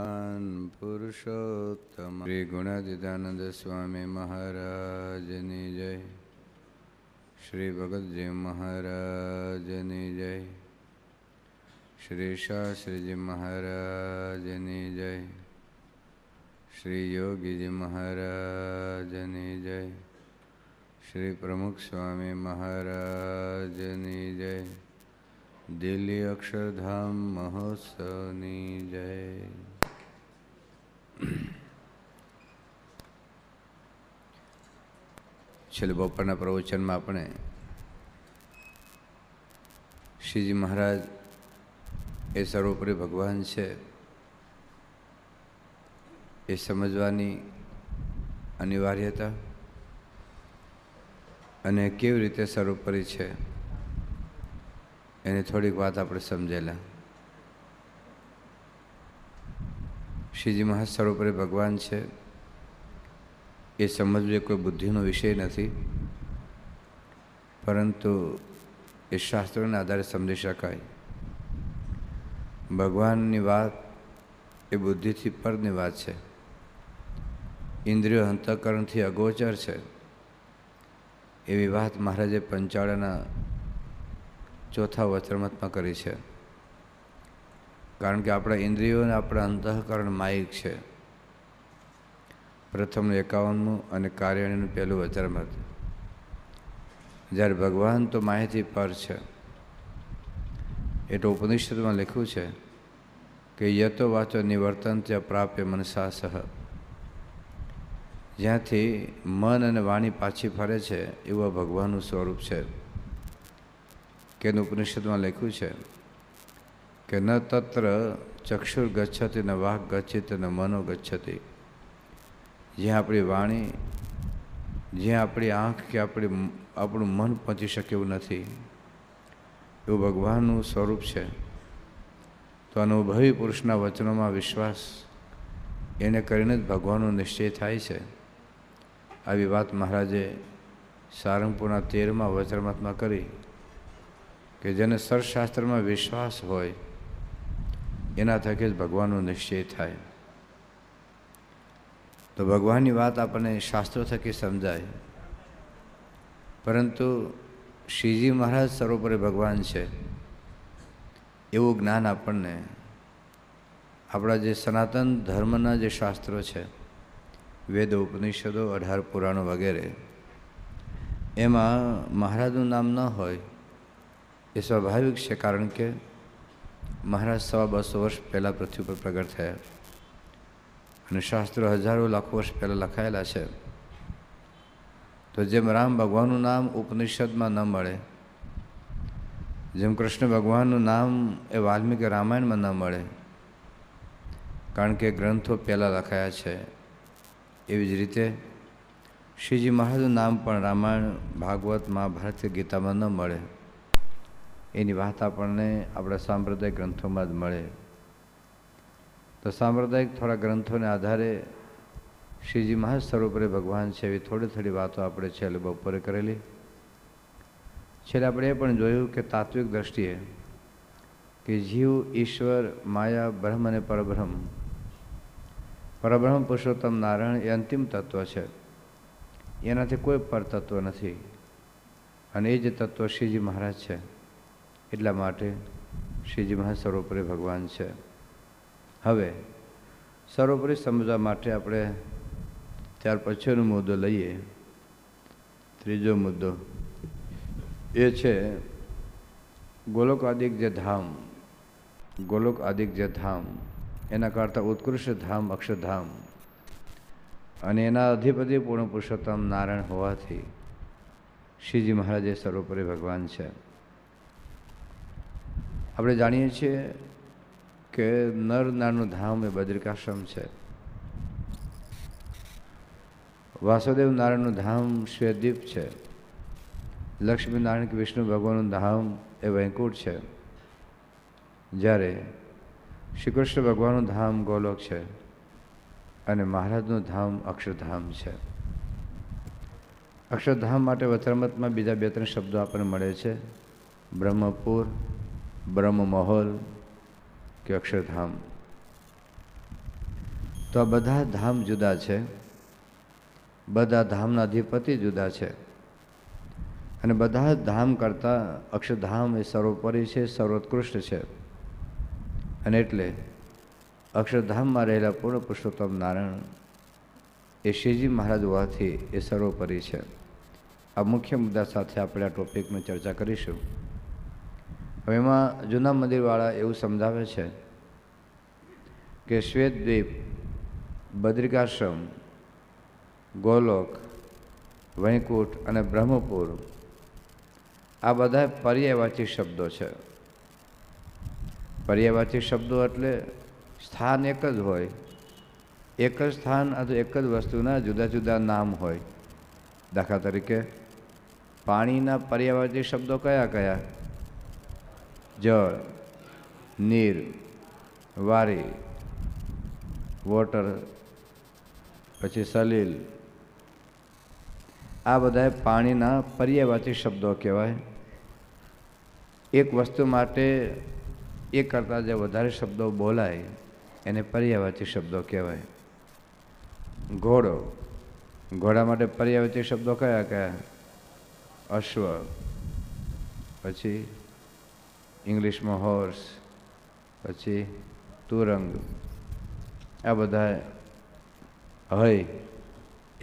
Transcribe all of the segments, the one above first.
પુરુષોત્તમ શ્રી ગુણાતીતાનંદ સ્વામી મહારાજની જય શ્રી ભગતજી મહારાજની જય શ્રી શાસ્ત્રીજી મહારાજની જય શ્રી યોગીજી મહારાજની જય શ્રી પ્રમુખ સ્વામી મહારાજની જય દિલ્હી અક્ષરધામ મહોત્સવની જય છેલ્લે બપોરના પ્રવચનમાં આપણે શ્રીજી મહારાજ એ સર્વોપરી ભગવાન છે એ સમજવાની અનિવાર્યતા અને કેવી રીતે સર્વોપરી છે એની થોડીક વાત આપણે સમજેલા શ્રીજી મહાસ્વરૂપરે ભગવાન છે એ સમજવું એ કોઈ બુદ્ધિનો વિષય નથી પરંતુ એ શાસ્ત્રોના આધારે સમજી શકાય ભગવાનની વાત એ બુદ્ધિથી પરની વાત છે ઇન્દ્રિયો અંતઃકરણથી અગોચર છે એવી વાત મહારાજે પંચાળાના ચોથા વચરમતમાં કરી છે કારણ કે આપણા ઇન્દ્રિયો આપણા અંતઃકરણ માયિક છે પ્રથમનું એકાવનમું અને કાર્યનું પહેલું વચરમત જ્યારે ભગવાન તો માહિતી પર છે એટલે ઉપનિષદમાં લખ્યું છે કે યતો વાચો નિવર્તન ત્યાં પ્રાપ્ય મનસા સહ જ્યાંથી મન અને વાણી પાછી ફરે છે એવું ભગવાનનું સ્વરૂપ છે કે ઉપનિષદમાં લખ્યું છે કે ન તત્ર ચક્ષુર ગચ્છતિ ન વાઘ ગચ્છિત ન મનો ગચ્છતિ જ્યાં આપણી વાણી જ્યાં આપણી આંખ કે આપણી આપણું મન પહોંચી શકે એવું નથી એવું ભગવાનનું સ્વરૂપ છે તો અનુભવી પુરુષના વચનોમાં વિશ્વાસ એને કરીને જ ભગવાનનો નિશ્ચય થાય છે આવી વાત મહારાજે સારંગપુરના તેરમાં વચરમાત્મા કરી કે જેને સરશાસ્ત્રમાં વિશ્વાસ હોય એના થકી જ ભગવાનનો નિશ્ચય થાય તો ભગવાનની વાત આપણને શાસ્ત્રો થકી સમજાય પરંતુ શ્રીજી મહારાજ સર્વોપરી ભગવાન છે એવું જ્ઞાન આપણને આપણા જે સનાતન ધર્મના જે શાસ્ત્રો છે વેદ ઉપનિષદો અઢાર પુરાણો વગેરે એમાં મહારાજનું નામ ન હોય એ સ્વાભાવિક છે કારણ કે મહારાજ સવા બસો વર્ષ પહેલાં પૃથ્વી પર પ્રગટ થયા અને શાસ્ત્રો હજારો લાખો વર્ષ પહેલાં લખાયેલા છે તો જેમ રામ ભગવાનનું નામ ઉપનિષદમાં ન મળે જેમ કૃષ્ણ ભગવાનનું નામ એ વાલ્મીકી રામાયણમાં ન મળે કારણ કે ગ્રંથો પહેલાં લખાયા છે એવી જ રીતે શ્રીજી મહારાજનું નામ પણ રામાયણ ભાગવત મહાભારત ગીતામાં ન મળે એની વાત આપણને આપણા સાંપ્રદાયિક ગ્રંથોમાં જ મળે તો સાંપ્રદાયિક થોડા ગ્રંથોને આધારે શ્રીજી મહાજ સ્વરૂપરે ભગવાન છે એવી થોડી થોડી વાતો આપણે છેલ્લે બપોરે કરેલી છેલ્લે આપણે એ પણ જોયું કે તાત્વિક દ્રષ્ટિએ કે જીવ ઈશ્વર માયા બ્રહ્મ અને પરબ્રહ્મ પરબ્રહ્મ પુરુષોત્તમ નારાયણ એ અંતિમ તત્વ છે એનાથી કોઈ પરતત્વ નથી અને એ જ તત્વ શ્રીજી મહારાજ છે એટલા માટે શ્રીજી મહારાજ મહાસર્વોપરી ભગવાન છે હવે સર્વોપરી સમજવા માટે આપણે ત્યાર પછીનો મુદ્દો લઈએ ત્રીજો મુદ્દો એ છે આદિક જે ધામ આદિક જે ધામ એના કરતાં ઉત્કૃષ્ટ ધામ અક્ષરધામ અને એના અધિપતિ પૂર્ણ પુરુષોત્તમ નારાયણ હોવાથી શ્રીજી મહારાજે સર્વોપરી ભગવાન છે આપણે જાણીએ છીએ કે નરનાનું ધામ એ બદ્રિકાશ્રમ છે વાસુદેવ નારાયણનું ધામ શ્વેદીપ છે લક્ષ્મીનારાયણ કે વિષ્ણુ ભગવાનનું ધામ એ વૈકુંઠ છે જ્યારે શ્રી કૃષ્ણ ભગવાનનું ધામ ગોલોક છે અને મહારાજનું ધામ અક્ષરધામ છે અક્ષરધામ માટે વતરમતમાં બીજા બે ત્રણ શબ્દો આપણને મળે છે બ્રહ્મપુર બ્રહ્મ મહોલ કે અક્ષરધામ તો આ બધા ધામ જુદા છે બધા ધામના અધિપતિ જુદા છે અને બધા ધામ કરતાં અક્ષરધામ એ સર્વોપરી છે સર્વોત્કૃષ્ટ છે અને એટલે અક્ષરધામમાં રહેલા પૂર્ણ પુરુષોત્તમ નારાયણ એ શ્રીજી મહારાજ હોવાથી એ સર્વોપરી છે આ મુખ્ય મુદ્દા સાથે આપણે આ ટોપિકની ચર્ચા કરીશું હવે એમાં જૂના મંદિરવાળા એવું સમજાવે છે કે શ્વેતદ્વીપ બદ્રિકાશ્રમ ગોલોક વૈકુંઠ અને બ્રહ્મપુર આ બધા પર્યાયવાચી શબ્દો છે પર્યાયવાચી શબ્દો એટલે સ્થાન એક જ હોય એક જ સ્થાન અથવા એક જ વસ્તુના જુદા જુદા નામ હોય દાખલા તરીકે પાણીના પર્યાયવાચી શબ્દો કયા કયા જળ નીર વારી વોટર પછી સલીલ આ બધા પાણીના પર્યાવાચી શબ્દો કહેવાય એક વસ્તુ માટે એ કરતાં જે વધારે શબ્દો બોલાય એને પર્યાવાચી શબ્દો કહેવાય ઘોડો ઘોડા માટે પર્યાવાચી શબ્દો કયા કયા અશ્વ પછી ઇંગ્લિશમાં હોર્સ પછી તુરંગ આ બધા હય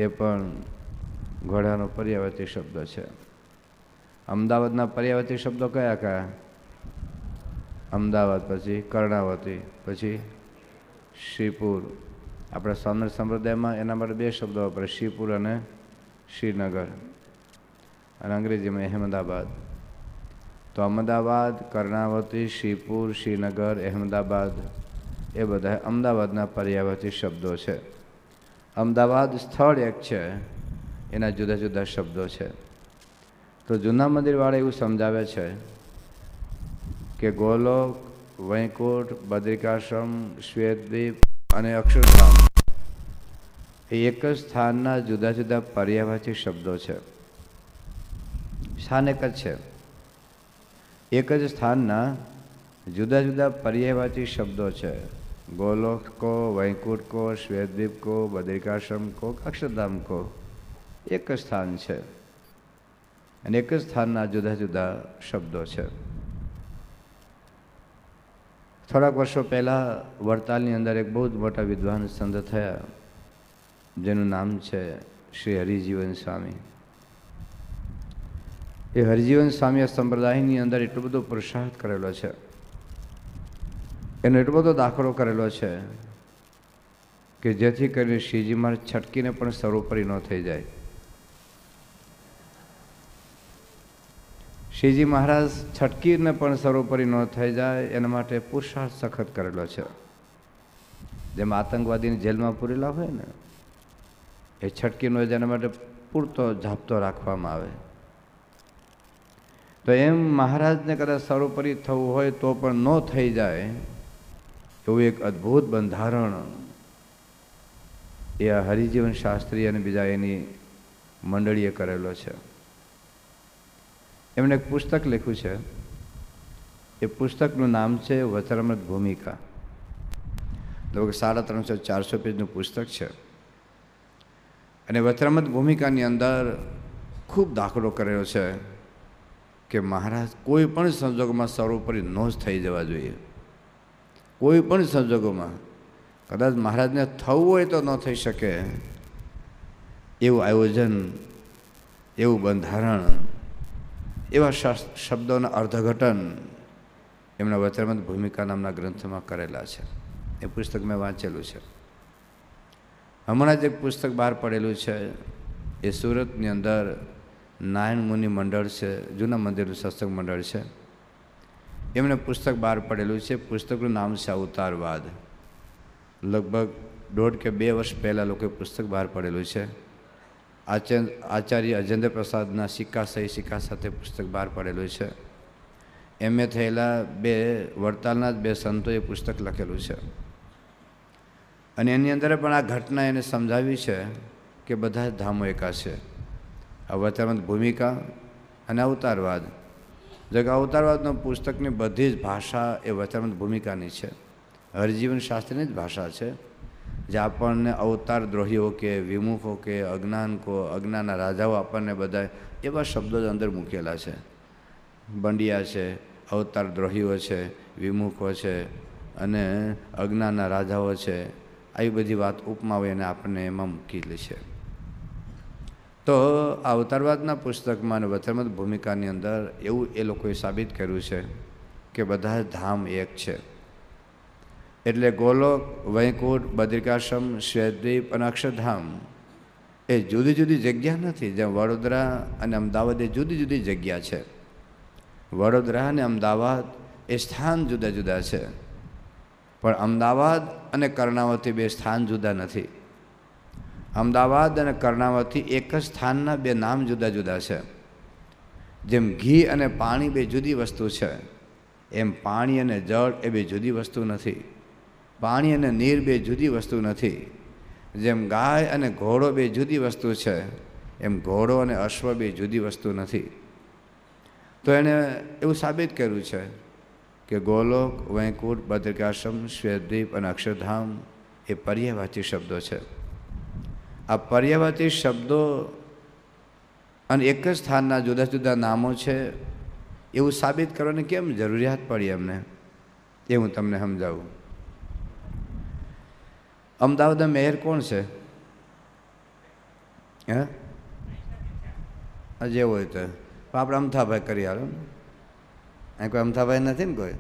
એ પણ ઘોડાનો પર્યાવર્તી શબ્દ છે અમદાવાદના પર્યાવર્તી શબ્દો કયા કયા અમદાવાદ પછી કર્ણાવતી પછી શ્રીપુર આપણા સ્વામિનારાયણ સંપ્રદાયમાં એના માટે બે શબ્દો વાપરે શ્રીપુર અને શ્રીનગર અને અંગ્રેજીમાં અહેમદાબાદ તો અમદાવાદ કર્ણાવતી શ્રીપુર શ્રીનગર અહેમદાબાદ એ બધા અમદાવાદના પર્યાવર્તી શબ્દો છે અમદાવાદ સ્થળ એક છે એના જુદા જુદા શબ્દો છે તો જૂના મંદિરવાળા એવું સમજાવે છે કે ગોલોક વૈકુંઠ બદ્રિકાશ્રમ શ્વેતદ્વીપ અને અક્ષરધામ એ એક જ સ્થાનના જુદા જુદા પર્યાવાચી શબ્દો છે સ્થાન એક જ છે એક જ સ્થાનના જુદા જુદા પર્યાયવાચી શબ્દો છે ગોલોક કો વૈકુંઠ કો શ્વેતદ્વીપ કો બદ્રિકાશ્રમ કો અક્ષરધામ કો એક જ સ્થાન છે અને એક જ સ્થાનના જુદા જુદા શબ્દો છે થોડાક વર્ષો પહેલાં વડતાલની અંદર એક બહુ જ મોટા વિદ્વાન સંત થયા જેનું નામ છે શ્રી હરિજીવન સ્વામી એ હરજીવન સ્વામી સંપ્રદાયની અંદર એટલો બધો પુરુષાર્થ કરેલો છે એનો એટલો બધો દાખલો કરેલો છે કે જેથી કરીને શ્રીજી મહારાજ છટકીને પણ સર્વોપરી ન થઈ જાય શ્રીજી મહારાજ છટકીને પણ સર્વોપરી ન થઈ જાય એના માટે પુરુષાર્થ સખત કરેલો છે જેમ આતંકવાદીને જેલમાં પૂરેલા હોય ને એ છટકીનો જેના માટે પૂરતો ઝાપતો રાખવામાં આવે તો એમ મહારાજને કદાચ સર્વોપરી થવું હોય તો પણ ન થઈ જાય એવું એક અદ્ભુત બંધારણ એ આ હરિજીવન શાસ્ત્રી અને બીજા એની મંડળીએ કરેલો છે એમણે એક પુસ્તક લખ્યું છે એ પુસ્તકનું નામ છે વચરામૃત ભૂમિકા લગભગ સાડા ત્રણસો ચારસો પેજનું પુસ્તક છે અને વચરામૃત ભૂમિકાની અંદર ખૂબ દાખલો કરેલો છે કે મહારાજ કોઈ પણ સંજોગોમાં સર્વોપરી નો જ થઈ જવા જોઈએ કોઈ પણ સંજોગોમાં કદાચ મહારાજને થવું હોય તો ન થઈ શકે એવું આયોજન એવું બંધારણ એવા શબ્દોના અર્થઘટન એમના વચરમંત ભૂમિકા નામના ગ્રંથમાં કરેલા છે એ પુસ્તક મેં વાંચેલું છે હમણાં જ એક પુસ્તક બહાર પડેલું છે એ સુરતની અંદર નારાયણ મુનિ મંડળ છે જૂના મંદિરનું સત્સંગ મંડળ છે એમણે પુસ્તક બહાર પડેલું છે પુસ્તકનું નામ છે અવતારવાદ લગભગ દોઢ કે બે વર્ષ પહેલાં લોકોએ પુસ્તક બહાર પડેલું છે આચાર્ય આચાર્ય અજેન્દ્ર પ્રસાદના સિક્કા સહી સિક્કા સાથે પુસ્તક બહાર પડેલું છે એમ થયેલા બે વડતાલના જ બે સંતોએ પુસ્તક લખેલું છે અને એની અંદર પણ આ ઘટના એને સમજાવી છે કે બધા ધામો એકા છે અવતારવાદ ભૂમિકા અને અવતારવાદ જો કે અવતારવાદનો પુસ્તકની બધી જ ભાષા એ વચનવંત ભૂમિકાની છે હરજીવન શાસ્ત્રીની જ ભાષા છે જે આપણને અવતાર દ્રોહીઓ કે વિમુખો કે અજ્ઞાન કો અજ્ઞાનના રાજાઓ આપણને બધા એવા શબ્દો જ અંદર મૂકેલા છે બંડિયા છે અવતાર દ્રોહીઓ છે વિમુખો છે અને અજ્ઞાનના રાજાઓ છે આવી બધી વાત ઉપમાવી અને આપણને એમાં મૂકેલી છે તો અવતારવાદના પુસ્તકમાં અને વથરમત ભૂમિકાની અંદર એવું એ લોકોએ સાબિત કર્યું છે કે બધા ધામ એક છે એટલે ગોલોક વૈકુંઠ બદ્રિકાશ્રમ શ્વેતદ્વીપ અને અક્ષરધામ એ જુદી જુદી જગ્યા નથી જ્યાં વડોદરા અને અમદાવાદ એ જુદી જુદી જગ્યા છે વડોદરા અને અમદાવાદ એ સ્થાન જુદા જુદા છે પણ અમદાવાદ અને કર્ણાવતી બે સ્થાન જુદા નથી અમદાવાદ અને કર્ણાવતી એક જ સ્થાનના બે નામ જુદા જુદા છે જેમ ઘી અને પાણી બે જુદી વસ્તુ છે એમ પાણી અને જળ એ બે જુદી વસ્તુ નથી પાણી અને નીર બે જુદી વસ્તુ નથી જેમ ગાય અને ઘોડો બે જુદી વસ્તુ છે એમ ઘોડો અને અશ્વ બે જુદી વસ્તુ નથી તો એણે એવું સાબિત કર્યું છે કે ગોલોક વૈકુંઠ બદ્રિકાશ્રમ શ્વેતદ્વીપ અને અક્ષરધામ એ પર્યવાચી શબ્દો છે આ પર્યાવર્તી શબ્દો અને એક જ સ્થાનના જુદા જુદા નામો છે એવું સાબિત કરવાની કેમ જરૂરિયાત પડી અમને એ હું તમને સમજાવું અમદાવાદ મેયર કોણ છે હે જે હોય તો આપણે અમથાભાઈ કરી હાલો ને કોઈ અમથાભાઈ નથી ને કોઈ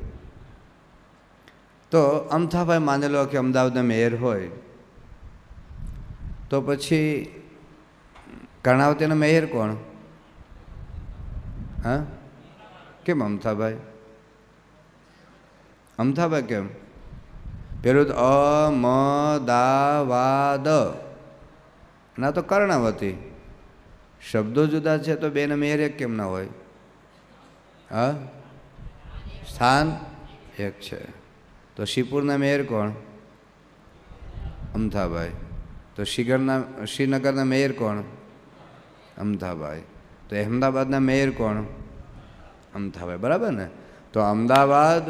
તો અમથાભાઈ માની લો કે અમદાવાદ મેયર હોય તો પછી કર્ણાવતીનો મેયર કોણ હા કેમ અમથાભાઈ અમથાભાઈ કેમ પેલું તો અમદાવાદ ના તો કર્ણાવતી શબ્દો જુદા છે તો બેને મેયર એક કેમ ના હોય હા સ્થાન એક છે તો શિપુરના મેયર કોણ અમથાભાઈ તો શ્રીગરના શ્રીનગરના મેયર કોણ અમદાભાઈ તો અહેમદાબાદના મેયર કોણ અમદાભાઈ બરાબર ને તો અમદાવાદ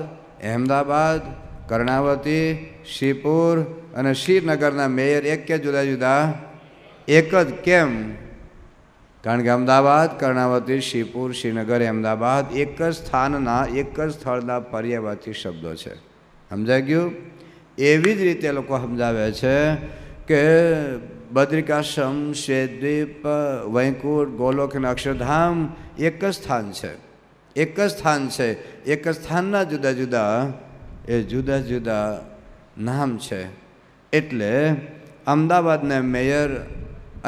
અહેમદાબાદ કર્ણાવતી શ્રીપુર અને શ્રીનગરના મેયર એક કે જુદા જુદા એક જ કેમ કારણ કે અમદાવાદ કર્ણાવતી શ્રીપુર શ્રીનગર અમદાવાદ એક જ સ્થાનના એક જ સ્થળના પર્યાવાચી શબ્દો છે સમજાઈ ગયું એવી જ રીતે લોકો સમજાવે છે કે બદ્રિકાશ્રમ શ્વેતદ્વીપ વૈકુંઠ ગોલોક અને અક્ષરધામ એક જ સ્થાન છે એક જ સ્થાન છે એક જ સ્થાનના જુદા જુદા એ જુદા જુદા નામ છે એટલે અમદાવાદના મેયર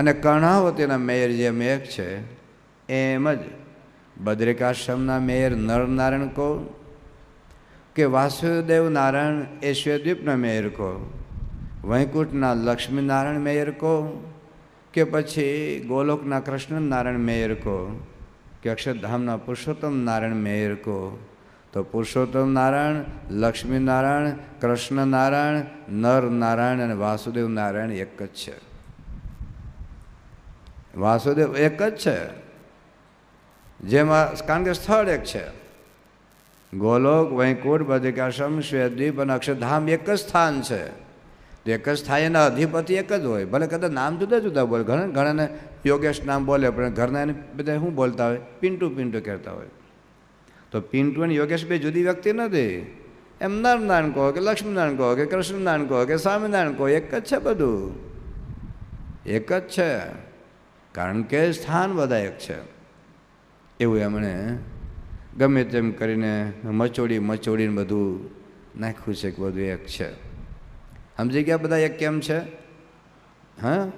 અને કર્ણાવતીના મેયર જે મેયર છે એમ જ બદ્રિકાશ્રમના મેયર નરનારાયણ કહો કે વાસુદેવ નારાયણ એ શ્વેદ્વીપના મેયર કહો વૈકુંઠના લક્ષ્મીનારાયણ મેયર કહો કે પછી ગોલોકના કૃષ્ણનારાયણ મેયર કહો કે અક્ષરધામના પુરુષોત્તમ નારાયણ મેયર કહો તો પુરુષોત્તમ નારાયણ લક્ષ્મીનારાયણ કૃષ્ણ નારાયણ નર નારાયણ અને વાસુદેવ નારાયણ એક જ છે વાસુદેવ એક જ છે જેમાં કારણ કે સ્થળ એક છે ગોલોક વૈકુંઠ બદ્રિકાશ્રમ શ્વેતદ્વીપ અને અક્ષરધામ એક જ સ્થાન છે તો એક જ થાય એના અધિપતિ એક જ હોય ભલે કદાચ નામ જુદા જુદા બોલે ઘણા ઘણાને યોગેશ નામ બોલે પણ ઘરના એને બધા શું બોલતા હોય પિન્ટુ પિન્ટુ કહેતા હોય તો પિન્ટુ અને યોગેશ બે જુદી વ્યક્તિ નથી એમ નરનારાયણ કહો કે લક્ષ્મીનારાયણ કહો કે કૃષ્ણનારાયણ કહો કે સ્વામિનારાયણ કહો એક જ છે બધું એક જ છે કારણ કે સ્થાન બધા એક છે એવું એમણે ગમે તેમ કરીને મચોડી મચોડીને બધું નાખ્યું છે કે બધું એક છે સમજી ગયા બધા એક કેમ છે હા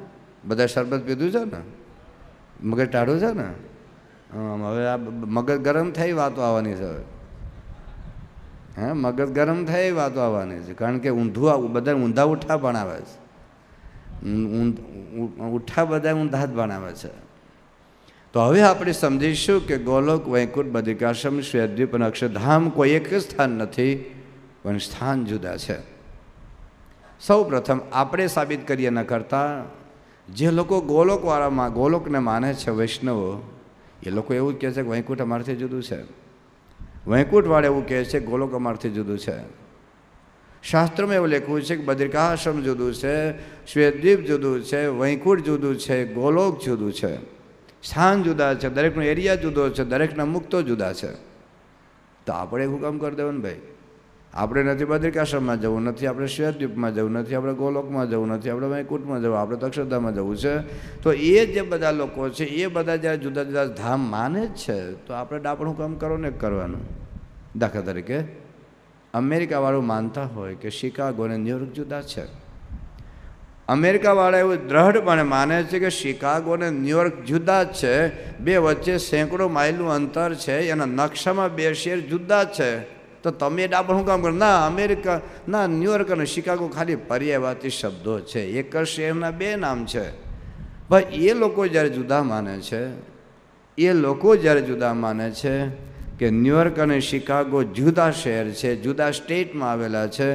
બધા શરબત પીધું છે ને મગજ ટાઢું છે ને હવે આ મગજ ગરમ થઈ વાતો આવવાની છે હવે હા મગજ ગરમ થઈ વાતો આવવાની છે કારણ કે ઊંધું આવું બધા ઊંધા ઉઠા ભણાવે છે ઉઠા બધા ઊંધા જ ભણાવે છે તો હવે આપણે સમજીશું કે ગોલોક વૈકુંઠ બધિકાશ્રમ શ્વેદ્વીપ અને અક્ષરધામ કોઈ એક જ સ્થાન નથી પણ સ્થાન જુદા છે સૌ પ્રથમ આપણે સાબિત કરીએ એના કરતાં જે લોકો ગોલોકવાળામાં ગોલોકને માને છે વૈષ્ણવો એ લોકો એવું કહે છે કે વૈકુંઠ અમારથી જુદું છે વૈકુંઠવાળા એવું કહે છે ગોલોક અમારથી જુદું છે શાસ્ત્રમાં એવું લખ્યું છે કે બદ્રિકાશ્રમ જુદું છે શ્વેતદ્વીપ જુદું છે વૈકુંઠ જુદું છે ગોલોક જુદું છે સ્થાન જુદા છે દરેકનો એરિયા જુદો છે દરેકના મુક્તો જુદા છે તો આપણે એવું કામ કરી દેવું ભાઈ આપણે નથી બદ્રિકાશ્રમમાં જવું નથી આપણે શ્વેતદ્વીપમાં જવું નથી આપણે ગોલોકમાં જવું નથી આપણે વૈકુંઠમાં જવું આપણે તક્ષરધામાં જવું છે તો એ જે બધા લોકો છે એ બધા જ્યારે જુદા જુદા ધામ માને જ છે તો આપણે ડાપણું કામ કરો ને કરવાનું દાખલા તરીકે અમેરિકાવાળું માનતા હોય કે શિકાગો અને ન્યુયોર્ક જુદા છે અમેરિકાવાળા એવું દ્રઢપણે માને છે કે શિકાગો અને ન્યુયોર્ક જુદા જ છે બે વચ્ચે સેંકડો માઇલનું અંતર છે એના નકશામાં બે શેર જુદા જ છે તો તમે ડાબણ શું કામ કરો ના અમેરિકા ના ન્યુયોર્ક અને શિકાગો ખાલી પર્યાયવાતી શબ્દો છે એક જ શહેરના બે નામ છે ભાઈ એ લોકો જ્યારે જુદા માને છે એ લોકો જ્યારે જુદા માને છે કે ન્યુયોર્ક અને શિકાગો જુદા શહેર છે જુદા સ્ટેટમાં આવેલા છે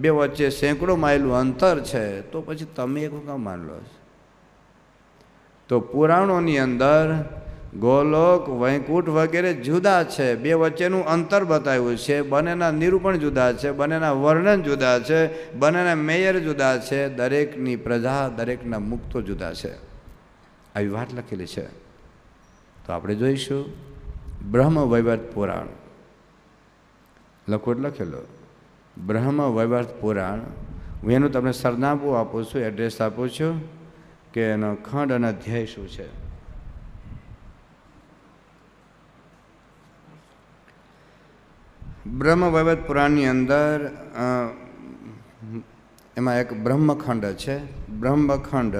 બે વચ્ચે સેંકડો માઇલનું અંતર છે તો પછી તમે એક કામ માનલો છો તો પુરાણોની અંદર ગોલોક વૈકુંઠ વગેરે જુદા છે બે વચ્ચેનું અંતર બતાવ્યું છે બંનેના નિરૂપણ જુદા છે બંનેના વર્ણન જુદા છે બંનેના મેયર જુદા છે દરેકની પ્રજા દરેકના મુક્તો જુદા છે આવી વાત લખેલી છે તો આપણે જોઈશું બ્રહ્મ વૈવર્ત પુરાણ લખોટ લખેલો બ્રહ્મ વૈવર્ત પુરાણ હું એનું તમને સરનામું આપું છું એડ્રેસ આપું છું કે એનો ખંડ અને ધ્યેય શું છે બ્રહ્મવૈવત પુરાણની અંદર એમાં એક બ્રહ્મખંડ છે બ્રહ્મખંડ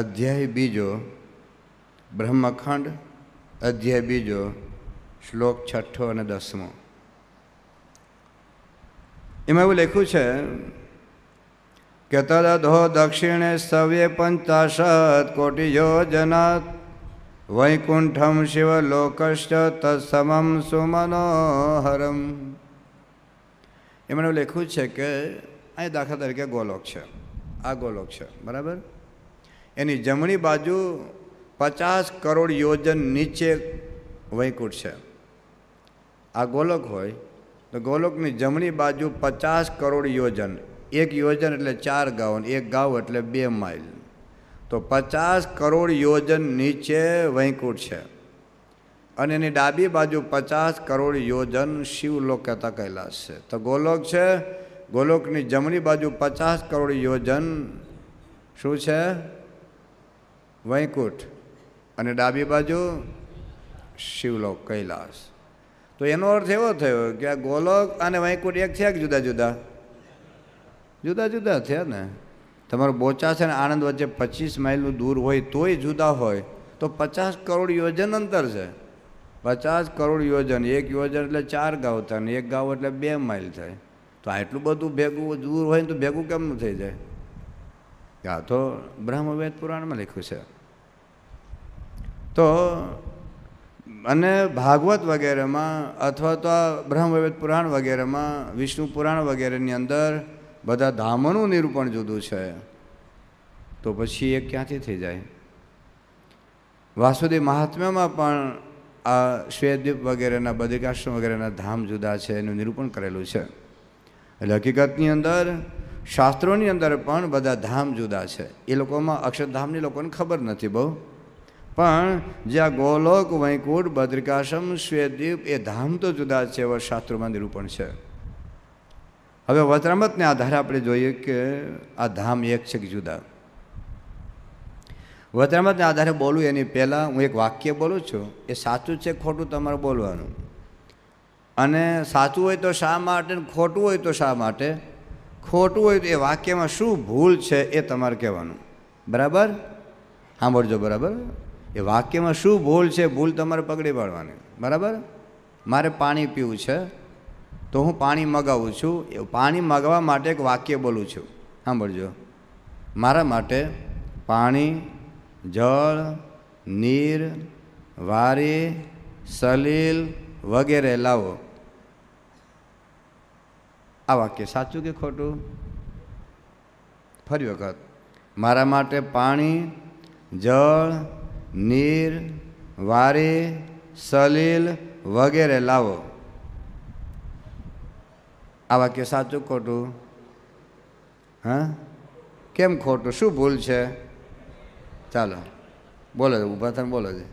અધ્યાય બીજો બ્રહ્મખંડ અધ્યાય બીજો શ્લોક છઠ્ઠો અને દસમો એમાં એવું લખ્યું છે કે તદધો દક્ષિણે સવ્ય પંચાશત કોટી યોજના વૈકુંઠમ શિવલોકશ્ચ તત્સમમ સુમનોહરમ એમણે લખ્યું છે કે અહીં દાખલા તરીકે ગોલોક છે આ ગોલોક છે બરાબર એની જમણી બાજુ પચાસ કરોડ યોજન નીચે વૈકુંઠ છે આ ગોલોક હોય તો ગોલોકની જમણી બાજુ પચાસ કરોડ યોજન એક યોજન એટલે ચાર ગાઉ એક ગાઉ એટલે બે માઇલ તો પચાસ કરોડ યોજન નીચે વૈકુંઠ છે અને એની ડાબી બાજુ પચાસ કરોડ યોજન શિવલોક કહેતા કૈલાસ છે તો ગોલોક છે ગોલોકની જમણી બાજુ પચાસ કરોડ યોજન શું છે વૈકુંઠ અને ડાબી બાજુ શિવલોક કૈલાસ તો એનો અર્થ એવો થયો કે આ ગોલોક અને વૈકુંઠ એક છે કે જુદા જુદા જુદા જુદા થયા ને તમારું બોચાસ અને આણંદ વચ્ચે પચીસ માઇલનું દૂર હોય તોય જુદા હોય તો પચાસ કરોડ યોજન અંતર છે પચાસ કરોડ યોજન એક યોજન એટલે ચાર ગાંવ થાય ને એક ગાંવ એટલે બે માઇલ થાય તો આટલું બધું ભેગું દૂર હોય ને તો ભેગું કેમ થઈ જાય આ તો બ્રહ્મવેદ પુરાણમાં લખ્યું છે તો અને ભાગવત વગેરેમાં અથવા તો આ બ્રહ્મવેદ પુરાણ વગેરેમાં વિષ્ણુ પુરાણ વગેરેની અંદર બધા ધામનું નિરૂપણ જુદું છે તો પછી એ ક્યાંથી થઈ જાય વાસુદેવ મહાત્મ્યમાં પણ આ શ્વેતદ્વીપ વગેરેના બદ્રિકાશ્રમ વગેરેના ધામ જુદા છે એનું નિરૂપણ કરેલું છે એટલે હકીકતની અંદર શાસ્ત્રોની અંદર પણ બધા ધામ જુદા છે એ લોકોમાં અક્ષરધામની લોકોને ખબર નથી બહુ પણ જ્યાં ગોલોક વૈકુંઠ બદ્રિકાશ્રમ શ્વેતદ્વીપ એ ધામ તો જુદા છે એવા શાસ્ત્રોમાં નિરૂપણ છે હવે વચરામતને આધારે આપણે જોઈએ કે આ ધામ એક છે કે જુદા વચરામતને આધારે બોલું એની પહેલાં હું એક વાક્ય બોલું છું એ સાચું છે ખોટું તમારે બોલવાનું અને સાચું હોય તો શા માટે ખોટું હોય તો શા માટે ખોટું હોય તો એ વાક્યમાં શું ભૂલ છે એ તમારે કહેવાનું બરાબર સાંભળજો બરાબર એ વાક્યમાં શું ભૂલ છે ભૂલ તમારે પકડી પાડવાની બરાબર મારે પાણી પીવું છે તો હું પાણી મગાવું છું એ પાણી મગાવવા માટે એક વાક્ય બોલું છું સાંભળજો મારા માટે પાણી જળ નીર વારી સલીલ વગેરે લાવો આ વાક્ય સાચું કે ખોટું ફરી વખત મારા માટે પાણી જળ નીર વારી સલીલ વગેરે લાવો આ વાક્ય સાચું ખોટું હા કેમ ખોટું શું ભૂલ છે ચાલો બોલો છે ઊભા થઈને બોલો છે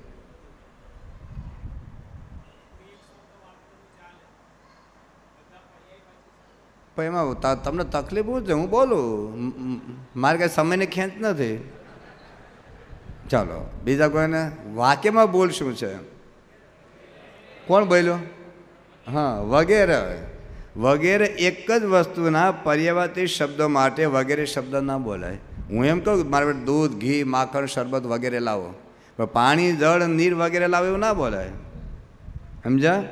પણ એમાં તમને તકલીફ છે હું બોલું મારે કાંઈ સમયની ખેંચ નથી ચાલો બીજા કોઈને વાક્યમાં બોલ શું છે કોણ બોલ્યો હા વગેરે વગેરે એક જ વસ્તુના પર્યાવર્તિત શબ્દો માટે વગેરે શબ્દ ન બોલાય હું એમ કહું મારે દૂધ ઘી માખણ શરબત વગેરે લાવો પણ પાણી જળ નીર વગેરે લાવો એવું ના બોલાય સમજા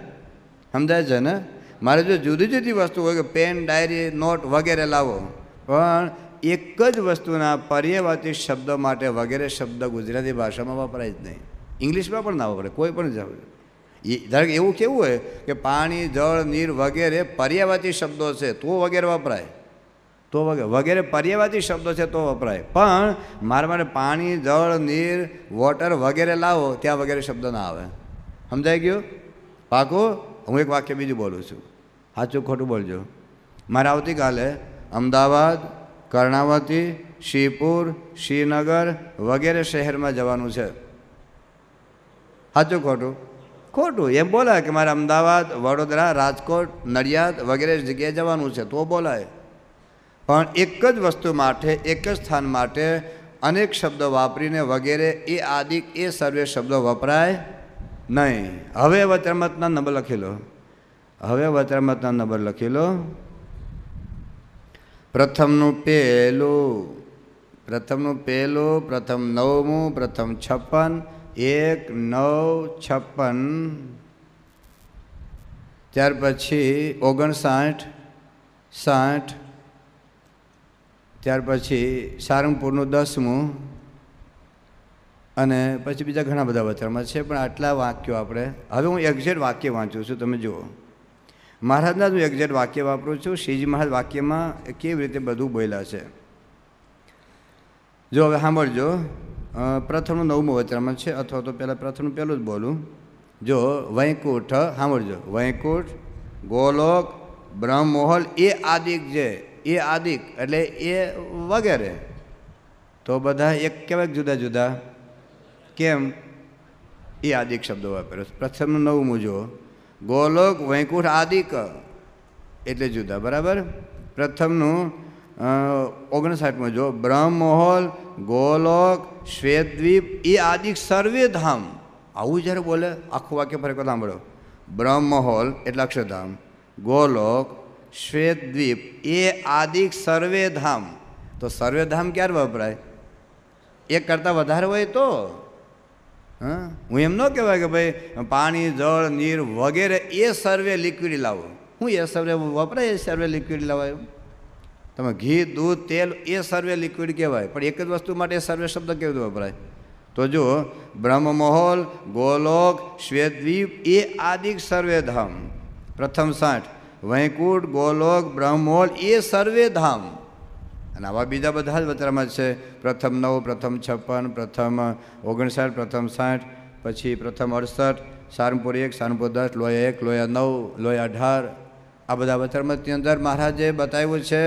સમજાય છે ને મારે જો જુદી જુદી વસ્તુ હોય કે પેન ડાયરી નોટ વગેરે લાવો પણ એક જ વસ્તુના પર્યાવર્તિત શબ્દો માટે વગેરે શબ્દ ગુજરાતી ભાષામાં વપરાય જ નહીં ઇંગ્લિશમાં પણ ના વપરાય કોઈ પણ એ ધારો એવું કેવું હોય કે પાણી જળ નીર વગેરે પર્યાવાતી શબ્દો છે તો વગેરે વપરાય તો વગેરે વગેરે પર્યાવાચી શબ્દો છે તો વપરાય પણ મારે માટે પાણી જળ નીર વોટર વગેરે લાવો ત્યાં વગેરે શબ્દ ના આવે સમજાઈ ગયું પાકો હું એક વાક્ય બીજું બોલું છું સાચું ખોટું બોલજો મારે આવતીકાલે અમદાવાદ કર્ણાવતી શ્રીપુર શ્રીનગર વગેરે શહેરમાં જવાનું છે સાચું ખોટું ખોટું એમ બોલાય કે મારે અમદાવાદ વડોદરા રાજકોટ નડિયાદ વગેરે જગ્યાએ જવાનું છે તો બોલાય પણ એક જ વસ્તુ માટે એક જ સ્થાન માટે અનેક શબ્દો વાપરીને વગેરે એ આદિ એ સર્વે શબ્દો વપરાય નહીં હવે વચરમતના નંબર લખી લો હવે વચરમતના નંબર લખી લો પ્રથમનું પહેલું પ્રથમનું પહેલું પ્રથમ નવમું પ્રથમ છપ્પન એક નવ છપ્પન ત્યાર પછી ઓગણસાઠ સાઠ ત્યાર પછી સારંગપુરનું દસમું અને પછી બીજા ઘણા બધા વતરમાં છે પણ આટલા વાક્યો આપણે હવે હું એક્ઝેક્ટ વાક્ય વાંચું છું તમે જુઓ મહારાજના હું એક્ઝેક્ટ વાક્ય વાપરું છું શ્રીજી મહારાજ વાક્યમાં કેવી રીતે બધું બોલ્યા છે જો હવે સાંભળજો પ્રથમનું નવમું વચરામાં છે અથવા તો પહેલાં પ્રથમનું પહેલું જ બોલું જો વૈકુંઠ સાંભળજો વૈકુંઠ ગોલોક બ્રહ્મમોહલ એ આદિક છે એ આદિક એટલે એ વગેરે તો બધા એક કેવાય જુદા જુદા કેમ એ આદિક શબ્દો વાપર્યો પ્રથમનું નવમું જુઓ ગોલોક વૈકુંઠ આદિક એટલે જુદા બરાબર પ્રથમનું ઓગણસાઠમું જો બ્રહ્મમોહલ ગોલોક શ્વેતદ્વીપ એ આદિક સર્વેધામ આવું જ્યારે બોલે આખું વાક્ય ફરી સાંભળો બ્રહ્મહોલ એટલે અક્ષરધામ ગોલોક શ્વેતદ્વીપ એ આદિક સર્વેધામ તો સર્વેધામ ક્યારે વપરાય એક કરતાં વધારે હોય તો હા હું એમ ન કહેવાય કે ભાઈ પાણી જળ નીર વગેરે એ સર્વે લિક્વિડ લાવો હું એ સર્વે વપરાય એ સર્વે લિક્વિડ લાવાયું તમે ઘી દૂધ તેલ એ સર્વે લિક્વિડ કહેવાય પણ એક જ વસ્તુ માટે સર્વે શબ્દ કેવી રીતે વપરાય તો જો બ્રહ્મમહોલ ગોલોક શ્વેતદ્વીપ એ આદિક સર્વેધામ પ્રથમ સાઠ વૈકુંઠ ગોલોક બ્રહ્મમહોલ એ સર્વે ધામ અને આવા બીજા બધા જ વચરામાં છે પ્રથમ નવ પ્રથમ છપ્પન પ્રથમ ઓગણસાઠ પ્રથમ સાઠ પછી પ્રથમ અડસઠ સારંગપુર એક સારંગપુર દસ લોયા એક લોયા નવ લોયા અઢાર આ બધા વચરામાં અંદર મહારાજે બતાવ્યું છે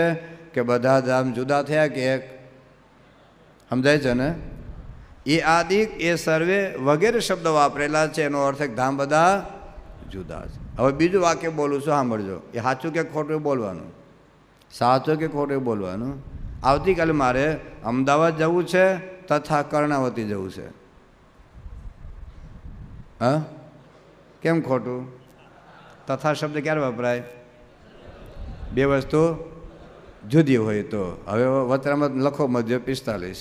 કે બધા જ જુદા થયા કે એક સમજાય છે ને એ આદિક એ સર્વે વગેરે શબ્દ વાપરેલા છે એનો અર્થ એક ધામ બધા જુદા છે હવે બીજું વાક્ય બોલું છું સાંભળજો એ સાચું કે ખોટું બોલવાનું સાચું કે ખોટું બોલવાનું આવતીકાલે મારે અમદાવાદ જવું છે તથા કર્ણાવતી જવું છે હા કેમ ખોટું તથા શબ્દ ક્યારે વપરાય બે વસ્તુ જુદી હોય તો હવે વતરામાં લખો મધ્ય પિસ્તાલીસ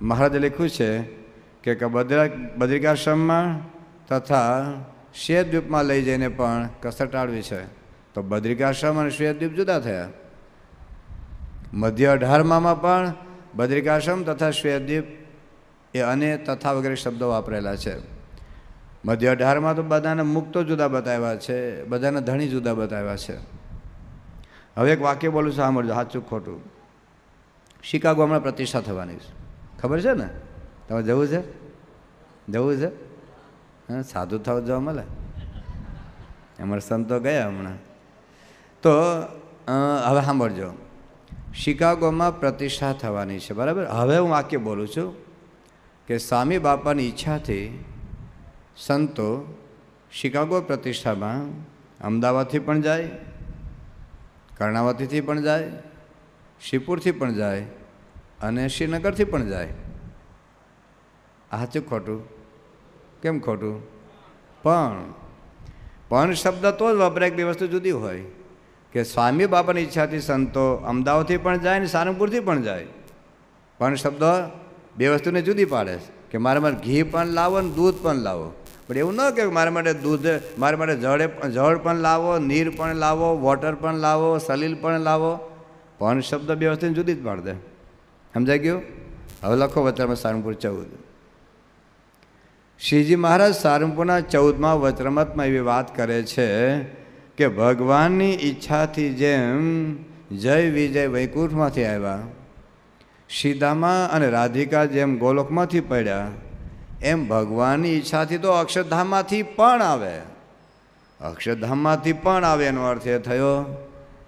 મહારાજે લખ્યું છે કે બદ્રા બદ્રિકાશ્રમમાં તથા શ્વેતદ્વીપમાં લઈ જઈને પણ કસર ટાળવી છે તો બદ્રિકાશ્રમ અને શ્વેતદ્વીપ જુદા થયા મધ્ય અઢારમાં પણ બદ્રિકાશ્રમ તથા શ્વેતદ્વીપ એ અને તથા વગેરે શબ્દો વાપરેલા છે મધ્ય અઢારમાં તો બધાને મુક્તો જુદા બતાવ્યા છે બધાને ધણી જુદા બતાવ્યા છે હવે એક વાક્ય બોલું સાંભળજો સાચું ખોટું શિકાગો હમણાં પ્રતિષ્ઠા થવાની છે ખબર છે ને તમે જવું છે જવું છે હા સાધુ થવા જવા મળે અમારા સંતો ગયા હમણાં તો હવે સાંભળજો શિકાગોમાં પ્રતિષ્ઠા થવાની છે બરાબર હવે હું વાક્ય બોલું છું કે સ્વામી બાપાની ઈચ્છાથી સંતો શિકાગો પ્રતિષ્ઠામાં અમદાવાદથી પણ જાય કર્ણાવતીથી પણ જાય શિવપુરથી પણ જાય અને શ્રીનગરથી પણ જાય સાચું ખોટું કેમ ખોટું પણ પણ શબ્દ તો જ વપરાય બે વસ્તુ જુદી હોય કે સ્વામી બાપાની ઈચ્છાથી સંતો અમદાવાદથી પણ જાય ને સારંગપુરથી પણ જાય પણ શબ્દ બે વસ્તુને જુદી પાડે છે કે મારે મારે ઘી પણ લાવો ને દૂધ પણ લાવો પણ એવું ન કે મારા માટે દૂધ મારા માટે જળે જળ પણ લાવો નીર પણ લાવો વોટર પણ લાવો સલીલ પણ લાવો પણ શબ્દ વ્યવસ્થિત જુદી જ પાડ દે સમજાઈ ગયું હવે લખો વત્રમાં સારંગપુર ચૌદ શ્રીજી મહારાજ સારંગપુરના ચૌદમાં વત્રમતમાં એવી વાત કરે છે કે ભગવાનની ઈચ્છાથી જેમ જય વિજય વૈકુંઠમાંથી આવ્યા સીતામાં અને રાધિકા જેમ ગોલોકમાંથી પડ્યા એમ ભગવાનની ઈચ્છાથી તો અક્ષરધામમાંથી પણ આવે અક્ષરધામમાંથી પણ આવે એનો અર્થ એ થયો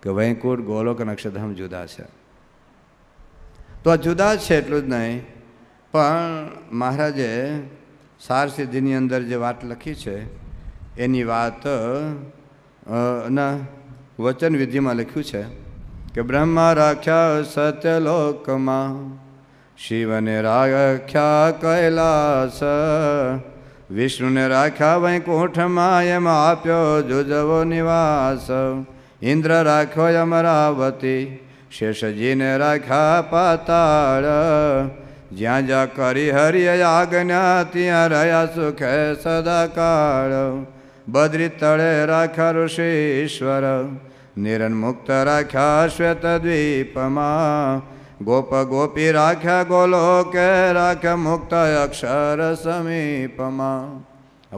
કે વૈકુંઠ ગોલોક અને અક્ષરધામ જુદા છે તો આ જુદા છે એટલું જ નહીં પણ મહારાજે સાર સિદ્ધિની અંદર જે વાત લખી છે એની વાત ના વચન વિધિમાં લખ્યું છે કે બ્રહ્મા રાખ્યા સત્યલોકમાં શિવને રાખ્યા કૈલાસ વિષ્ણુને રાખ્યા વૈકુંઠમાં એમ આપ્યો જુજવો નિવાસ ઇન્દ્ર રાખ્યો અમરાવતી શેષજીને રાખ્યા પાતાળ જ્યાં જ્યાં કરી હરિય આજ્ઞા ત્યાં રહ્યા સુખે સદાકાળ બદ્રી તળે રાખ્યા ઋષિશ્વર નિરન મુક્ત રાખ્યા શ્વેત દ્વીપમાં ગોપ ગોપી રાખ્યા ગોલો કે રાખ્યા મુક્ત અક્ષર સમીપમાં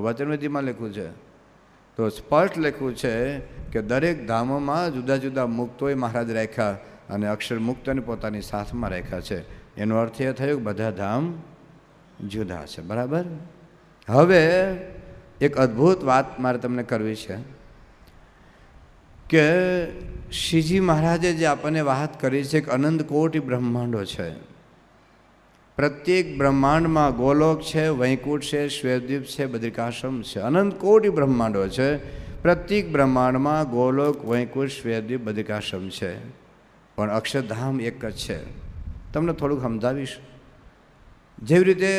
વચનવિધિમાં લખ્યું છે તો સ્પષ્ટ લખ્યું છે કે દરેક ધામોમાં જુદા જુદા મુક્તોએ મહારાજ રાખ્યા અને અક્ષર મુક્તને પોતાની સાથમાં રાખ્યા છે એનો અર્થ એ થયો કે બધા ધામ જુદા છે બરાબર હવે એક અદ્ભુત વાત મારે તમને કરવી છે કે શ્રીજી મહારાજે જે આપણને વાત કરી છે કે અનંત કોટી બ્રહ્માંડો છે પ્રત્યેક બ્રહ્માંડમાં ગોલોક છે વૈકુંઠ છે શ્વેદ્વીપ છે બદ્રિકાશ્રમ છે અનંત કોટી બ્રહ્માંડો છે પ્રત્યેક બ્રહ્માંડમાં ગોલોક વૈકુંઠ શ્વેદીપ બદ્રિકાશ્રમ છે પણ અક્ષરધામ એક જ છે તમને થોડુંક સમજાવીશ જેવી રીતે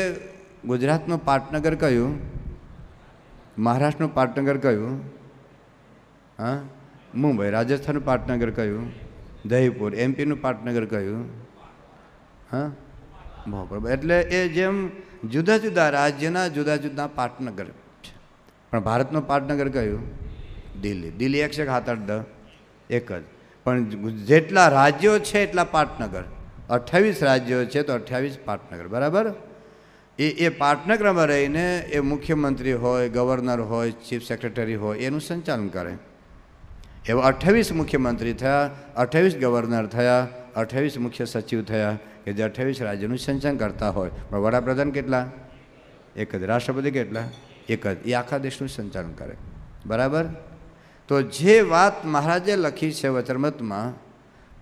ગુજરાતનું પાટનગર કહ્યું મહારાષ્ટ્રનું પાટનગર કહ્યું હા મુંબઈ રાજસ્થાનનું પાટનગર કયું દહીપુર એમપીનું પાટનગર કયું હા મોહપ્રભા એટલે એ જેમ જુદા જુદા રાજ્યના જુદા જુદા પાટનગર છે પણ ભારતનું પાટનગર કયું દિલ્હી દિલ્હી એક છે હાથ આઠ એક જ પણ જેટલા રાજ્યો છે એટલા પાટનગર અઠ્યાવીસ રાજ્યો છે તો અઠ્યાવીસ પાટનગર બરાબર એ એ પાટનગરમાં રહીને એ મુખ્યમંત્રી હોય ગવર્નર હોય ચીફ સેક્રેટરી હોય એનું સંચાલન કરે એવા અઠ્યાવીસ મુખ્યમંત્રી થયા અઠ્યાવીસ ગવર્નર થયા અઠ્યાવીસ મુખ્ય સચિવ થયા કે જે અઠ્યાવીસ રાજ્યનું સંચાલન કરતા હોય પણ વડાપ્રધાન કેટલા એક જ રાષ્ટ્રપતિ કેટલા એક જ એ આખા દેશનું સંચાલન કરે બરાબર તો જે વાત મહારાજે લખી છે વચરમતમાં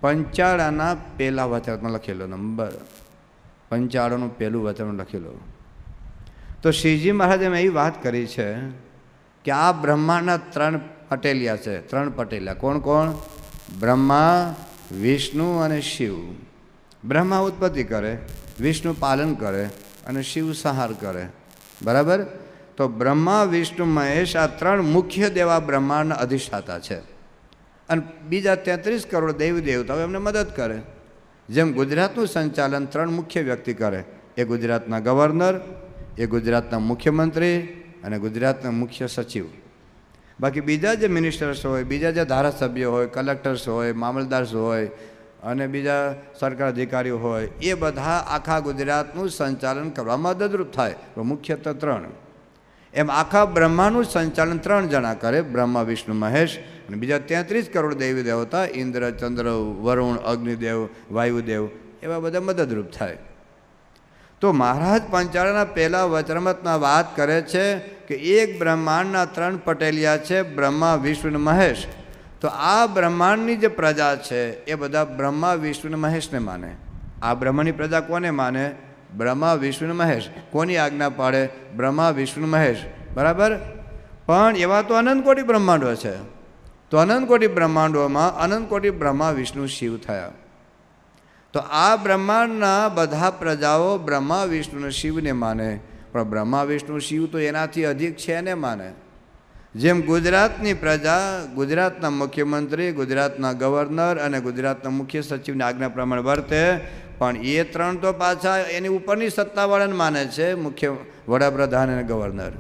પંચાળાના પહેલાં વચરમતમાં લખેલો નંબર પંચાળાનું પહેલું વચન લખેલું તો શ્રીજી મહારાજે મેં એ વાત કરી છે કે આ બ્રહ્માંડના ત્રણ પટેલિયા છે ત્રણ પટેલિયા કોણ કોણ બ્રહ્મા વિષ્ણુ અને શિવ બ્રહ્મા ઉત્પત્તિ કરે વિષ્ણુ પાલન કરે અને શિવ સહાર કરે બરાબર તો બ્રહ્મા વિષ્ણુ મહેશ આ ત્રણ મુખ્ય દેવા બ્રહ્માંડ અધિષ્ઠાતા છે અને બીજા તેત્રીસ કરોડ દેવી દેવતાઓ એમને મદદ કરે જેમ ગુજરાતનું સંચાલન ત્રણ મુખ્ય વ્યક્તિ કરે એ ગુજરાતના ગવર્નર એ ગુજરાતના મુખ્યમંત્રી અને ગુજરાતના મુખ્ય સચિવ બાકી બીજા જે મિનિસ્ટર્સ હોય બીજા જે ધારાસભ્યો હોય કલેક્ટર્સ હોય મામલદાર્સ હોય અને બીજા સરકાર અધિકારીઓ હોય એ બધા આખા ગુજરાતનું સંચાલન કરવા મદદરૂપ થાય મુખ્યત્વે ત્રણ એમ આખા બ્રહ્માનું સંચાલન ત્રણ જણા કરે બ્રહ્મા વિષ્ણુ મહેશ અને બીજા તેત્રીસ કરોડ દેવી દેવતા ઇન્દ્ર ચંદ્ર વરુણ અગ્નિદેવ વાયુદેવ એવા બધા મદદરૂપ થાય તો મહારાજ પંચાળાના પહેલાં વચરમતમાં વાત કરે છે કે એક બ્રહ્માંડના ત્રણ પટેલિયા છે બ્રહ્મા વિષ્ણુ મહેશ તો આ બ્રહ્માંડની જે પ્રજા છે એ બધા બ્રહ્મા વિષ્ણુ મહેશને માને આ બ્રહ્માની પ્રજા કોને માને બ્રહ્મા વિષ્ણુ મહેશ કોની આજ્ઞા પાડે બ્રહ્મા વિષ્ણુ મહેશ બરાબર પણ એવા તો અનંત કોટી બ્રહ્માંડો છે તો અનંત કોટી બ્રહ્માંડોમાં અનંત કોટી બ્રહ્મા વિષ્ણુ શિવ થયા તો આ બ્રહ્માંડના બધા પ્રજાઓ બ્રહ્મા વિષ્ણુ શિવને માને પણ બ્રહ્મા વિષ્ણુ શિવ તો એનાથી અધિક છે ને માને જેમ ગુજરાતની પ્રજા ગુજરાતના મુખ્યમંત્રી ગુજરાતના ગવર્નર અને ગુજરાતના મુખ્ય સચિવની આજ્ઞા પ્રમાણે વર્તે પણ એ ત્રણ તો પાછા એની ઉપરની સત્તાવાળાને માને છે મુખ્ય વડાપ્રધાન અને ગવર્નર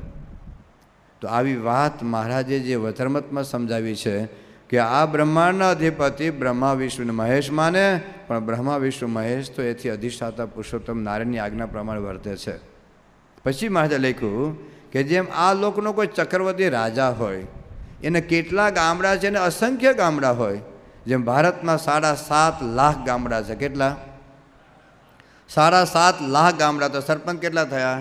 તો આવી વાત મહારાજે જે વથરમતમાં સમજાવી છે કે આ બ્રહ્માંડના અધિપતિ બ્રહ્મા વિષ્ણુ મહેશ માને પણ બ્રહ્મા વિષ્ણુ મહેશ તો એથી અધિષ્ઠાતા પુરુષોત્તમ નારાયણની આજ્ઞા પ્રમાણે વર્તે છે પછી મહારાજે લખ્યું કે જેમ આ લોકનો કોઈ ચક્રવર્તી રાજા હોય એને કેટલા ગામડા છે અને અસંખ્ય ગામડા હોય જેમ ભારતમાં સાડા સાત લાખ ગામડા છે કેટલા સાડા સાત લાખ ગામડા તો સરપંચ કેટલા થયા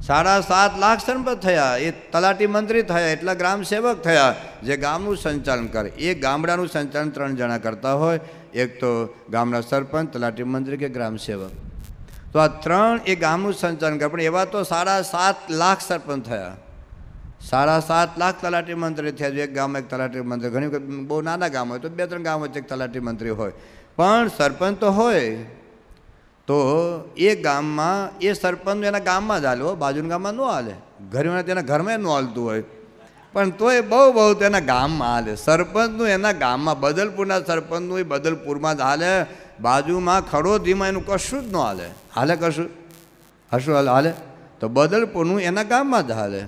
સાડા સાત લાખ સંપત થયા એ તલાટી મંત્રી થયા એટલા ગ્રામ સેવક થયા જે ગામનું સંચાલન કરે એ ગામડાનું સંચાલન ત્રણ જણા કરતા હોય એક તો ગામના સરપંચ તલાટી મંત્રી કે ગ્રામ સેવક તો આ ત્રણ એ ગામનું સંચાલન કરે પણ એવા તો સાડા સાત લાખ સરપંચ થયા સાડા સાત લાખ તલાટી મંત્રી થયા જો એક ગામ એક તલાટી મંત્રી ઘણી બહુ નાના ગામ હોય તો બે ત્રણ ગામ વચ્ચે એક તલાટી મંત્રી હોય પણ સરપંચ તો હોય તો એ ગામમાં એ સરપંચ એના ગામમાં જ હાલ્યો બાજુના ગામમાં ન હાલે ઘરમાં તેના ઘરમાં ન હાલતું હોય પણ તોય બહુ બહુ તેના ગામમાં હાલે સરપંચનું એના ગામમાં બદલપુરના સરપંચનું એ બદલપુરમાં જ હાલે બાજુમાં ખડોદીમાં એનું કશું જ ન હાલે હાલે કશું હશું હાલ હાલે તો બદલપુરનું એના ગામમાં જ હાલે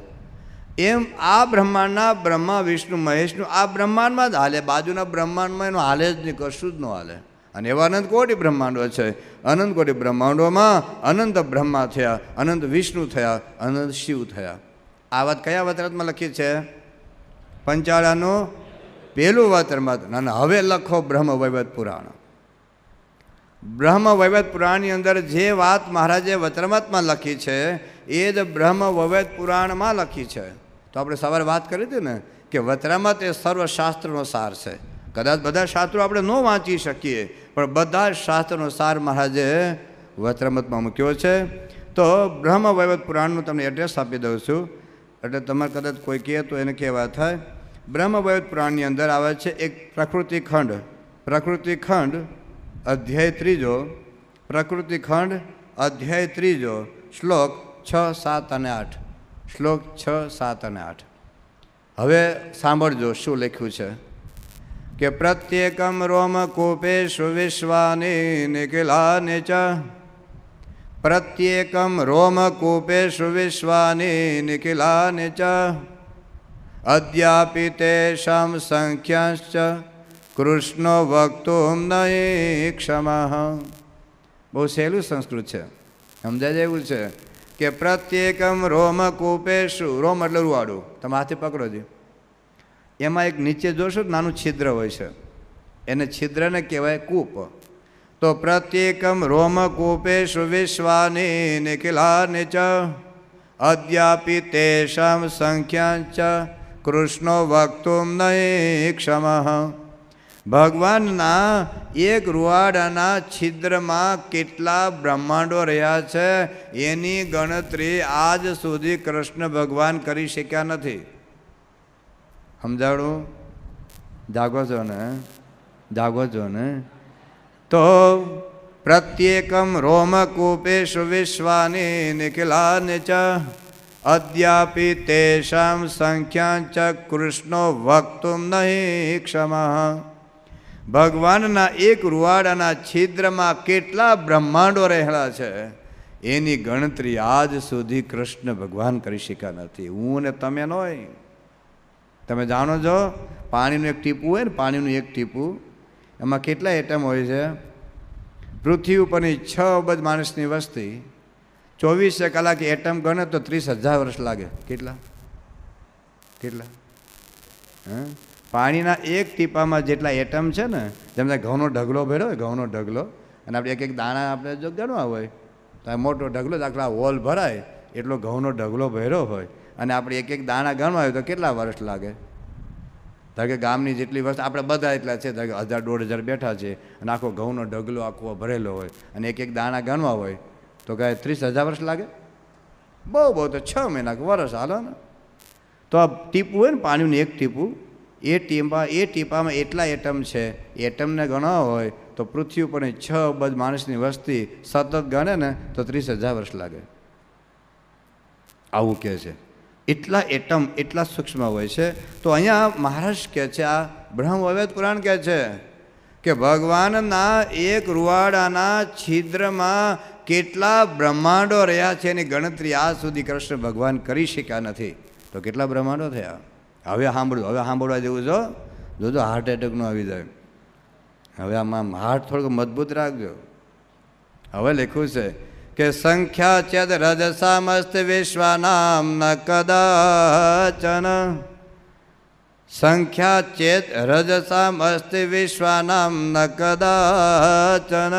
એમ આ બ્રહ્માંડના બ્રહ્મા વિષ્ણુ મહેશનું આ બ્રહ્માંડમાં જ હાલે બાજુના બ્રહ્માંડમાં એનું હાલે જ નહીં કશું જ ન હાલે અને એવા અનંત કોટી બ્રહ્માંડો છે અનંત કોટી બ્રહ્માંડોમાં અનંત બ્રહ્મા થયા અનંત વિષ્ણુ થયા અનંત શિવ થયા આ વાત કયા વતરાતમાં લખી છે પંચાળાનું પહેલું વતરમાં અને હવે લખો બ્રહ્મ વૈવત પુરાણ બ્રહ્મ વૈવત પુરાણની અંદર જે વાત મહારાજે વતરમતમાં લખી છે એ જ બ્રહ્મ વૈવત પુરાણમાં લખી છે તો આપણે સવારે વાત કરી હતી ને કે વતરમત એ સર્વશાસ્ત્રનો સાર છે કદાચ બધા શાસ્ત્રો આપણે ન વાંચી શકીએ પણ બધા જ શાસ્ત્રનો સાર મહારાજે વત્રમતમાં મૂક્યો છે તો બ્રહ્મ વૈવત પુરાણનું તમને એડ્રેસ આપી દઉં છું એટલે તમારે કદાચ કોઈ કહે તો એને કહેવા થાય બ્રહ્મ વૈવત પુરાણની અંદર આવે છે એક પ્રકૃતિ ખંડ પ્રકૃતિ ખંડ અધ્યાય ત્રીજો પ્રકૃતિ ખંડ અધ્યાય ત્રીજો શ્લોક છ સાત અને આઠ શ્લોક છ સાત અને આઠ હવે સાંભળજો શું લખ્યું છે કે પ્રત્યેકમ રોમ કૂપે સુવિશ્વાની નિખિલાને ચ પ્રત્યેકમ રોમકૂપે સુવિશ્વાની નિખિલાને ચ અદ્યાપી તેષાં સંખ્યાશ્ચ કૃષ્ણો વક્તુમ નહીં ક્ષમા બહુ સહેલું સંસ્કૃત છે સમજાય એવું છે કે પ્રત્યેકમ રોમકૂપેશુ રોમ એટલે રૂવાડું તમે હાથે પકડો જી એમાં એક નીચે જોશો નાનું છિદ્ર હોય છે એને છિદ્રને કહેવાય કૂપ તો પ્રત્યેકમ રોમ કૂપે સુવિશ્વાને નિખિલાને ચ અદ્યાપી તેષામ સંખ્યા ચ કૃષ્ણો વક્તુમ ક્ષમ ભગવાનના એક રૂવાડાના છિદ્રમાં કેટલા બ્રહ્માંડો રહ્યા છે એની ગણતરી આજ સુધી કૃષ્ણ ભગવાન કરી શક્યા નથી સમજાડો જાગો છો ને જાગો છો ને તો પ્રત્યેકમ રોમ રોમકૂપેશુ વિશ્વાની નિખિલાને ચ અદ્યાપી તેષાં સંખ્યા ચ કૃષ્ણો વક્તુમ નહીં ક્ષમા ભગવાનના એક રૂવાડાના છિદ્રમાં કેટલા બ્રહ્માંડો રહેલા છે એની ગણતરી આજ સુધી કૃષ્ણ ભગવાન કરી શક્યા નથી હું ને તમે નહીં તમે જાણો છો પાણીનું એક ટીપું હોય ને પાણીનું એક ટીપું એમાં કેટલા એટમ હોય છે પૃથ્વી ઉપરની છ અબજ માણસની વસ્તી ચોવીસે કલાક એટમ ગણે તો ત્રીસ હજાર વર્ષ લાગે કેટલા કેટલા હા પાણીના એક ટીપામાં જેટલા એટમ છે ને જેમને ઘઉંનો ઢગલો ભેળો હોય ઘઉંનો ઢગલો અને આપણે એક એક દાણા આપણે જો ગણવા હોય તો મોટો ઢગલો દાખલા હોલ ભરાય એટલો ઘઉંનો ઢગલો ભેરો હોય અને આપણે એક એક દાણા ગણવા તો કેટલા વર્ષ લાગે ધારો કે ગામની જેટલી વર્ષ આપણે બધા એટલા છે ધારો કે હજાર દોઢ હજાર બેઠા છે અને આખો ઘઉંનો ઢગલો આખો ભરેલો હોય અને એક એક દાણા ગણવા હોય તો કહે ત્રીસ હજાર વર્ષ લાગે બહુ બહુ તો છ મહિના વર્ષ હાલો ને તો આ ટીપું હોય ને પાણીનું એક ટીપું એ ટીપા એ ટીપામાં એટલા એટમ છે એટમને ગણવા હોય તો પૃથ્વી ઉપરની છ અબજ માણસની વસ્તી સતત ગણે ને તો ત્રીસ હજાર વર્ષ લાગે આવું કહે છે એટલા એટમ એટલા સૂક્ષ્મ હોય છે તો અહીંયા મહારાજ કહે છે આ બ્રહ્મ વૈવેદ પુરાણ કહે છે કે ભગવાનના એક રૂવાડાના છિદ્રમાં કેટલા બ્રહ્માંડો રહ્યા છે એની ગણતરી આ સુધી કૃષ્ણ ભગવાન કરી શક્યા નથી તો કેટલા બ્રહ્માંડો થયા હવે સાંભળો હવે સાંભળવા જેવું જો જોજો હાર્ટ એટેકનું આવી જાય હવે આમાં હાર્ટ થોડુંક મજબૂત રાખજો હવે લખ્યું છે कि संख्या चद रजसामस्त विश्वानाम न कदाचन संख्या चेत रजसामस्त विश्वानाम न कदाचन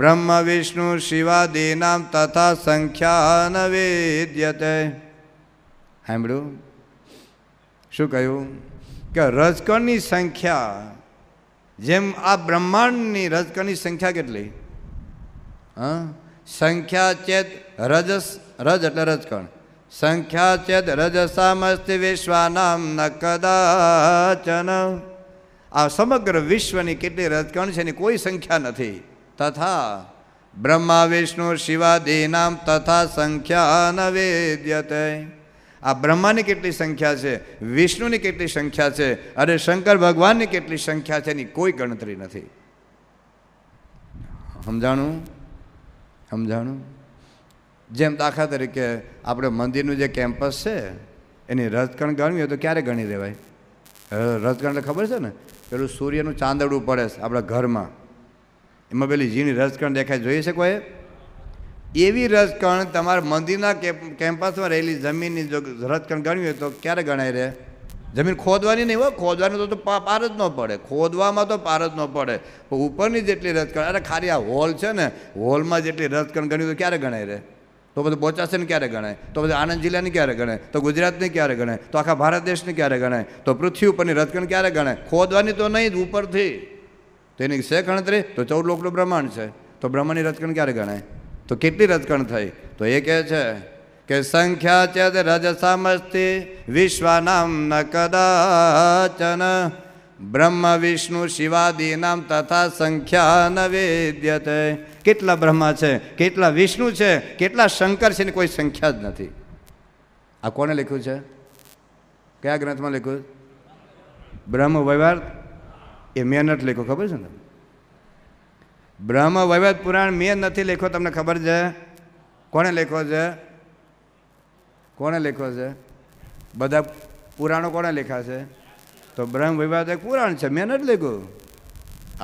ब्रह्म विष्णु शिवादीना तथा संख्या न वेद्यते હેમડું શું કહ્યું કે રજકણની સંખ્યા જેમ આ બ્રહ્માંડની રજકણની સંખ્યા કેટલી હા સંખ્યાચેદ રજસ રજ એટલે રજકણ સંખ્યાચેદ રજસામસ્તિ વિશ્વાનામ ન કદાચન આ સમગ્ર વિશ્વની કેટલી રજકણ છે એની કોઈ સંખ્યા નથી તથા બ્રહ્મા વિષ્ણુ શિવાદીનામ તથા સંખ્યા ન વેદ્યતે આ બ્રહ્માની કેટલી સંખ્યા છે વિષ્ણુની કેટલી સંખ્યા છે અને શંકર ભગવાનની કેટલી સંખ્યા છે એની કોઈ ગણતરી નથી સમજાણું સમજાણું જેમ દાખલા તરીકે આપણે મંદિરનું જે કેમ્પસ છે એની રથકણ ગણવી હોય તો ક્યારે ગણી દેવાય રથકણ એટલે ખબર છે ને પેલું સૂર્યનું ચાંદડું પડે છે આપણા ઘરમાં એમાં પેલી ઝીણી રથકણ દેખાય જોઈ શકો એ એવી રથકણ તમારા મંદિરના કેમ્પસમાં રહેલી જમીનની જો રથકણ ગણવી હોય તો ક્યારે ગણાય રહે જમીન ખોદવાની નહીં હોય ખોદવાની તો પાર જ ન પડે ખોદવામાં તો પાર જ ન પડે પણ ઉપરની જેટલી રજકણ અરે ખાલી આ હોલ છે ને હોલમાં જેટલી રજકણ ગણી તો ક્યારે ગણાય રહે તો બધું બોચાસને ક્યારે ગણાય તો બધું આણંદ જિલ્લાને ક્યારે ગણાય તો ગુજરાતની ક્યારે ગણાય તો આખા ભારત દેશને ક્યારે ગણાય તો પૃથ્વી ઉપરની રજકણ ક્યારે ગણાય ખોદવાની તો નહીં જ ઉપરથી તો એની છે ગણતરી તો ચૌદ લોકનું બ્રહ્માંડ છે તો બ્રહ્માંડની રજકણ ક્યારે ગણાય તો કેટલી રજકણ થઈ તો એ કહે છે કે સંખ્યા ચદ રજસામસ્તિ વિશ્વનામ ન કદાચન બ્રહ્મ વિષ્ણુ શિવાદીનામ તથા સંખ્યા ન વેદ્યતે કેટલા બ્રહ્મા છે કેટલા વિષ્ણુ છે કેટલા શંકર છે એની કોઈ સંખ્યા જ નથી આ કોણે લખ્યું છે કયા ગ્રંથમાં લખ્યું બ્રહ્મ વૈવાર એ મેં નથી લખ્યો ખબર છે ને બ્રહ્મ વૈવાદ પુરાણ મેં નથી લખ્યો તમને ખબર છે કોણે લખ્યો છે કોણે લખ્યો છે બધા પુરાણો કોણે લખ્યા છે તો બ્રહ્મ વિવાદ એ પુરાણ છે મેં નથી લખ્યું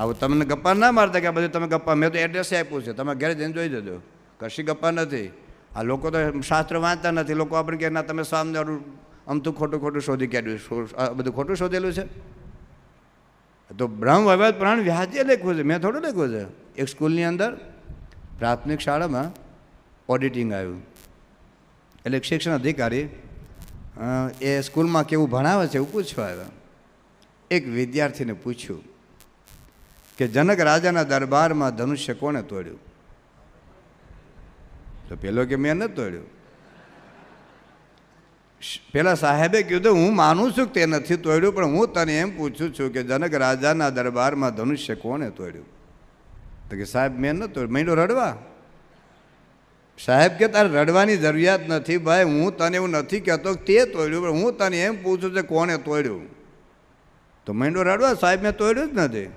આવું તમને ગપ્પા ના મારતા કે બધું તમે ગપ્પા મેં તો એડ્રેસ આપ્યું છે તમે ઘરે જઈને જોઈ જજો કશી ગપ્પા નથી આ લોકો તો શાસ્ત્ર વાંચતા નથી લોકો આપણે કે ના તમે સ્વામિનારાયણ અમથું ખોટું ખોટું શોધી કાઢ્યું બધું ખોટું શોધેલું છે તો બ્રહ્મ વૈવાદ પ્રાણ વ્યાજે લખ્યું છે મેં થોડું લખ્યું છે એક સ્કૂલની અંદર પ્રાથમિક શાળામાં ઓડિટિંગ આવ્યું એટલે શિક્ષણ અધિકારી એ સ્કૂલમાં કેવું ભણાવે છે એવું પૂછવા આવ્યા એક વિદ્યાર્થીને પૂછ્યું કે જનક રાજાના દરબારમાં ધનુષ્ય કોણે તોડ્યું તો પેલો કે મેં નથી તોડ્યું પેલા સાહેબે કીધું હું માનું છું કે તે નથી તોડ્યું પણ હું તને એમ પૂછું છું કે જનક રાજાના દરબારમાં ધનુષ્ય કોણે તોડ્યું તો કે સાહેબ મેં નથી તોડ્યું મહિનો રડવા સાહેબ કે તારે રડવાની જરૂરિયાત નથી ભાઈ હું તને એવું નથી કહેતો તે તોડ્યું પણ હું તને એમ પૂછું છે કોણે તોડ્યું તો મેંડો રડવા સાહેબ મેં તોડ્યું જ નથી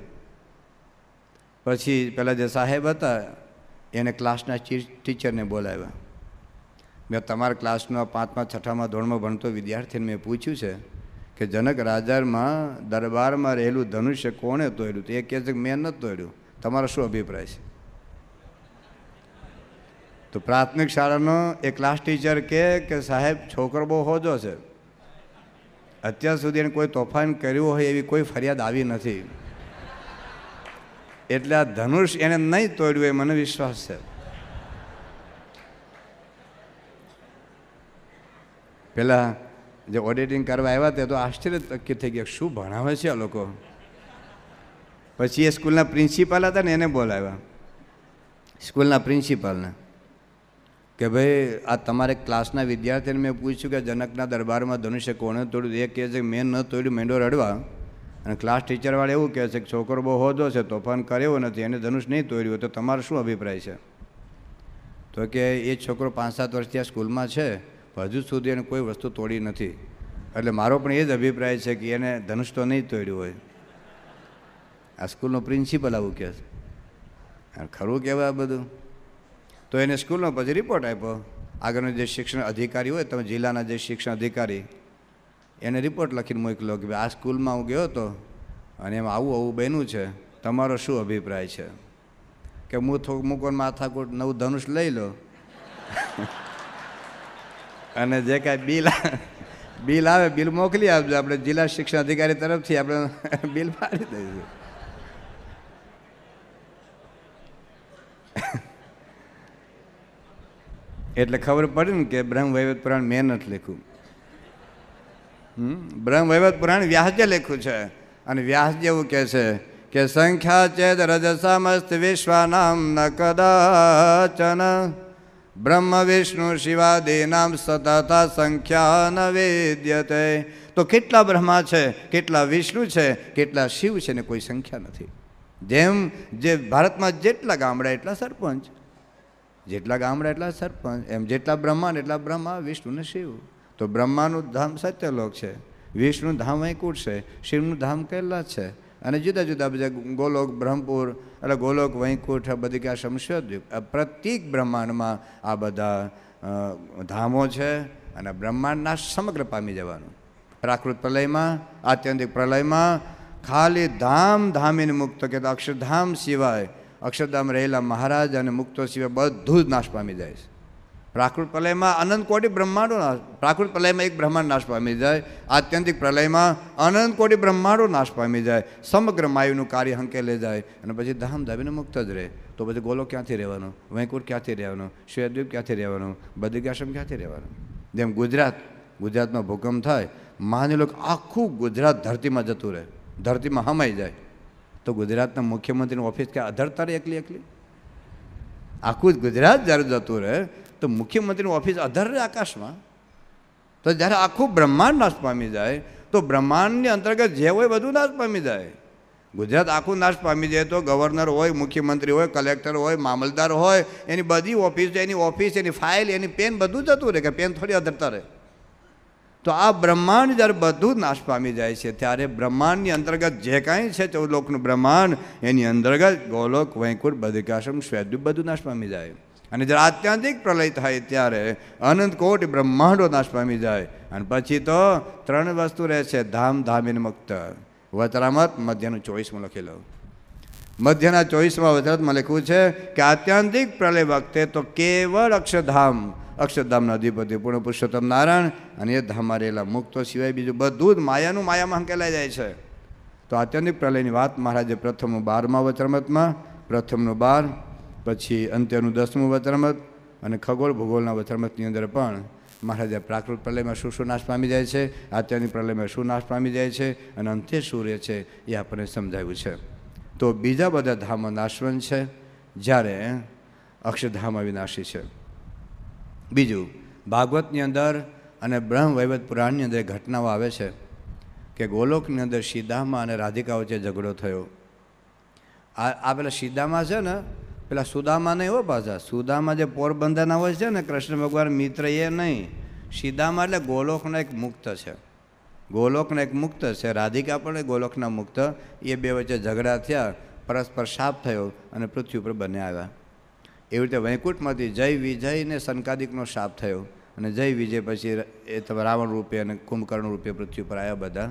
પછી પહેલાં જે સાહેબ હતા એને ક્લાસના ટીચરને બોલાવ્યા મેં તમારા ક્લાસનો પાંચમા છઠ્ઠામાં ધોરણમાં ભણતો વિદ્યાર્થીને મેં પૂછ્યું છે કે જનક રાજારમાં દરબારમાં રહેલું ધનુષ્ય કોણે તોડ્યું તો એ કહે છે કે મેં નથી તોડ્યું તમારો શું અભિપ્રાય છે તો પ્રાથમિક શાળાનો એ ક્લાસ ટીચર કહે કે સાહેબ છોકરો બહુ હોજો છે અત્યાર સુધી એને કોઈ તોફાન કર્યું હોય એવી કોઈ ફરિયાદ આવી નથી એટલે આ ધનુષ એને નહીં તોડ્યું એ મને વિશ્વાસ છે પેલા જે ઓડિટિંગ કરવા આવ્યા તે તો આશ્ચર્ય થઈ ગયા શું ભણાવે છે આ લોકો પછી એ સ્કૂલના પ્રિન્સિપાલ હતા ને એને બોલાવ્યા સ્કૂલના પ્રિન્સિપાલને કે ભાઈ આ તમારે ક્લાસના વિદ્યાર્થીને મેં પૂછ્યું કે જનકના દરબારમાં ધનુષ્ય કોણે તોડ્યું એ કહે છે કે મેં ન તોડ્યું મેંડો રડવા અને ક્લાસ ટીચરવાળા એવું કહે છે કે છોકરો બહુ હોદો છે તોફાન કર્યો નથી એને ધનુષ નહીં તોડ્યું તો તમારો શું અભિપ્રાય છે તો કે એ છોકરો પાંચ સાત વર્ષથી આ સ્કૂલમાં છે હજુ સુધી એને કોઈ વસ્તુ તોડી નથી એટલે મારો પણ એ જ અભિપ્રાય છે કે એને ધનુષ તો નહીં તોડ્યું હોય આ સ્કૂલનો પ્રિન્સિપલ આવું કહે છે ખરું કહેવાય આ બધું તો એને સ્કૂલનો પછી રિપોર્ટ આપ્યો આગળનો જે શિક્ષણ અધિકારી હોય તમે જિલ્લાના જે શિક્ષણ અધિકારી એને રિપોર્ટ લખીને મોકલો કે ભાઈ આ સ્કૂલમાં હું ગયો હતો અને એમાં આવું આવું બન્યું છે તમારો શું અભિપ્રાય છે કે હું થોડું મૂકો માથાકૂટ નવું ધનુષ લઈ લો અને જે કાંઈ બિલ બિલ આવે બિલ મોકલી આપજો આપણે જિલ્લા શિક્ષણ અધિકારી તરફથી આપણે બિલ પાડી દઈશું એટલે ખબર પડે ને કે બ્રહ્મ વૈવત પુરાણ મેં નથી લખ્યું બ્રહ્મ વૈવત પુરાણ વ્યાસે લખ્યું છે અને વ્યાસ જેવું કહે છે કે સંખ્યા ચેદ રજસામસ્ત વિશ્વાનામ ન કદાચન બ્રહ્મ વિષ્ણુ નામ સતતા સંખ્યા ન વેદ્યતે તો કેટલા બ્રહ્મા છે કેટલા વિષ્ણુ છે કેટલા શિવ છે ને કોઈ સંખ્યા નથી જેમ જે ભારતમાં જેટલા ગામડા એટલા સરપંચ જેટલા ગામડા એટલા સરપંચ એમ જેટલા બ્રહ્માંડ એટલા બ્રહ્મા વિષ્ણુ ને શિવ તો બ્રહ્માનું ધામ સત્યલોક છે વિષ્ણુ ધામ વૈકુંઠ છે શિવનું ધામ કેલા છે અને જુદા જુદા બધા ગોલોક બ્રહ્મપુર એટલે ગોલોક વૈકુંઠ બધી ક્યાં આ શમશદ્વીપ પ્રત્યેક બ્રહ્માંડમાં આ બધા ધામો છે અને બ્રહ્માંડના સમગ્ર પામી જવાનું પ્રાકૃત પ્રલયમાં આત્યંતિક પ્રલયમાં ખાલી ધામ ધામીને મુક્ત કે અક્ષરધામ સિવાય અક્ષરધામ રહેલા મહારાજ અને મુક્તો સિવાય બધું જ નાશ પામી જાય છે પ્રાકૃત પ્રલયમાં અનંત કોટી બ્રહ્માંડો નાશ પ્રાકૃત પ્રલયમાં એક બ્રહ્માંડ નાશ પામી જાય આત્યંતિક પ્રલયમાં અનંત કોટી બ્રહ્માંડો નાશ પામી જાય સમગ્ર માયુનું કાર્ય હંકેલે જાય અને પછી ધામ ધામીને મુક્ત જ રહે તો પછી ગોલો ક્યાંથી રહેવાનું વૈકુંઠ ક્યાંથી રહેવાનું શિવદ્વીપ ક્યાંથી રહેવાનું બદ્રિકાશ્રમ ક્યાંથી રહેવાનું જેમ ગુજરાત ગુજરાતમાં ભૂકંપ થાય માની લોકો આખું ગુજરાત ધરતીમાં જતું રહે ધરતીમાં હમાઈ જાય તો ગુજરાતના મુખ્યમંત્રીની ઓફિસ કે અધરતારે એકલી એકલી આખું જ ગુજરાત જ્યારે જતું રહે તો મુખ્યમંત્રીની ઓફિસ અધર રહે આકાશમાં તો જ્યારે આખું બ્રહ્માંડ નાશ પામી જાય તો બ્રહ્માંડની અંતર્ગત જે હોય બધું નાશ પામી જાય ગુજરાત આખું નાશ પામી જાય તો ગવર્નર હોય મુખ્યમંત્રી હોય કલેક્ટર હોય મામલદાર હોય એની બધી ઓફિસ એની ઓફિસ એની ફાઇલ એની પેન બધું જતું રહે કે પેન થોડી અધરતા રહે તો આ બ્રહ્માંડ જ્યારે બધું નાશ પામી જાય છે ત્યારે બ્રહ્માંડની અંતર્ગત જે કાંઈ છે ચૌલોકનું બ્રહ્માંડ એની અંતર્ગત ગોલોક વૈકુંઠ બધિકાશ્રમ શ્વેદ્યુપ બધું નાશ પામી જાય અને જ્યારે આત્યંતિક પ્રલય થાય ત્યારે અનંત કોટ બ્રહ્માંડો નાશ પામી જાય અને પછી તો ત્રણ વસ્તુ રહે છે ધામ ધામીન મુક્ત વતરામત મધ્યનું ચોવીસમાં લખી લઉં મધ્યના ચોવીસમાં વતરાતમાં લખ્યું છે કે આત્યંતિક પ્રલય વખતે તો કેવળ અક્ષરધામ અક્ષરધામના અધિપતિ પૂર્ણ પુરુષોત્તમ નારાયણ અને એ ધામમાં રહેલા મુક્તો સિવાય બીજું બધું જ માયાનું માયામાં હંકેલાઈ જાય છે તો આત્યંતિક પ્રલયની વાત મહારાજે પ્રથમનું બારમા વચરમતમાં પ્રથમનું બાર પછી અંત્યનું દસમું વચરમત અને ખગોળ ભૂગોળના વચરમતની અંદર પણ મહારાજા પ્રાકૃત પ્રલયમાં શું શું નાશ પામી જાય છે આત્યાની પ્રલયમાં શું નાશ પામી જાય છે અને અંતે શું રહે છે એ આપણને સમજાવ્યું છે તો બીજા બધા ધામો નાશવંત છે જ્યારે અક્ષરધામ અવિનાશી છે બીજું ભાગવતની અંદર અને બ્રહ્મ વૈવત પુરાણની અંદર ઘટનાઓ આવે છે કે ગોલોકની અંદર સીધામાં અને રાધિકા વચ્ચે ઝઘડો થયો આ આ પેલા સીધામાં છે ને પેલા સુદામા નહીં હો પાછા સુદામાં જે પોરબંદરના હોય છે ને કૃષ્ણ ભગવાન મિત્ર એ નહીં સીધામાં એટલે ગોલોકના એક મુક્ત છે ગોલોકના એક મુક્ત છે રાધિકા પણ ગોલોકના મુક્ત એ બે વચ્ચે ઝઘડા થયા પરસ્પર શાપ થયો અને પૃથ્વી ઉપર બંને આવ્યા એવી રીતે વૈકુંઠમાંથી જય વિજયને સંકાદિકનો શાપ થયો અને જય વિજય પછી એ તમે રાવણ રૂપે અને કુંભકર્ણ રૂપે પૃથ્વી પર આવ્યા બધા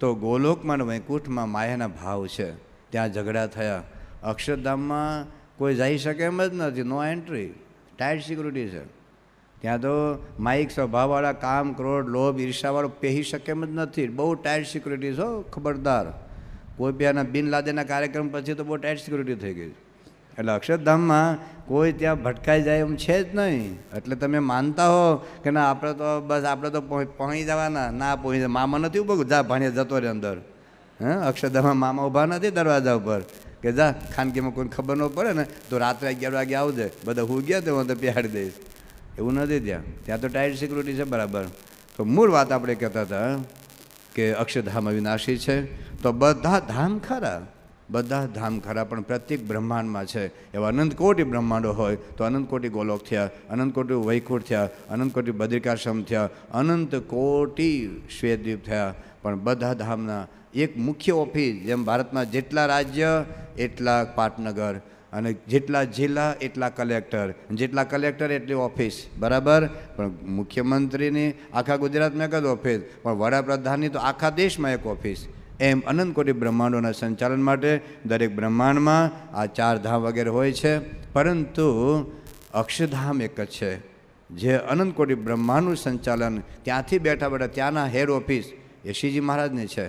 તો ગોલોકમાં અને વૈકુંઠમાં માયાના ભાવ છે ત્યાં ઝઘડા થયા અક્ષરધામમાં કોઈ જઈ શકે એમ જ નથી નો એન્ટ્રી ટાઈટ સિક્યુરિટી છે ત્યાં તો માઇક સ્વભાવવાળા કામ ક્રોડ લોભ ઈર્ષાવાળો પહેરી શકે એમ જ નથી બહુ ટાઈટ સિક્યુરિટી છો ખબરદાર કોઈ બી આના બિન લાદેના કાર્યક્રમ પછી તો બહુ ટાઈટ સિક્યુરિટી થઈ ગઈ છે એટલે અક્ષરધામમાં કોઈ ત્યાં ભટકાઈ જાય એમ છે જ નહીં એટલે તમે માનતા હો કે ના આપણે તો બસ આપણે તો પહોંચી જવાના ના પહોંચી મામા નથી ઊભો જા ભાણીએ જતો રહે અંદર હે અક્ષરધામમાં મામા ઊભા નથી દરવાજા ઉપર કે જા ખાનગીમાં કોઈને ખબર ન પડે ને તો રાત્રે અગિયાર વાગે આવજે બધા હું ગયા તો હું તો પીહાડી દઈશ એવું નથી ત્યાં ત્યાં તો ટાઈટ સિક્યુરિટી છે બરાબર તો મૂળ વાત આપણે કહેતા હતા કે અક્ષરધામ અવિનાશી છે તો બધા ધામ ખરા બધા ધામ ખરા પણ પ્રત્યેક બ્રહ્માંડમાં છે એવા અનંતકોટી બ્રહ્માંડો હોય તો અનંતકોટી ગોલોક થયા અનંતકોટી વૈકુંઠ થયા અનંતકોટી બદ્રિકાશ્રમ થયા અનંતકોટી કોટી શ્વેતદ્વીપ થયા પણ બધા ધામના એક મુખ્ય ઓફિસ જેમ ભારતમાં જેટલા રાજ્ય એટલા પાટનગર અને જેટલા જિલ્લા એટલા કલેક્ટર જેટલા કલેક્ટર એટલી ઓફિસ બરાબર પણ મુખ્યમંત્રીની આખા ગુજરાતમાં એક જ ઓફિસ પણ વડાપ્રધાનની તો આખા દેશમાં એક ઓફિસ એમ અનંત કોટી બ્રહ્માંડોના સંચાલન માટે દરેક બ્રહ્માંડમાં આ ચાર ધામ વગેરે હોય છે પરંતુ અક્ષધામ એક જ છે જે અનંત કોટી બ્રહ્માંડનું સંચાલન ત્યાંથી બેઠા બેઠા ત્યાંના હેડ ઓફિસ એ શ્રીજી મહારાજની છે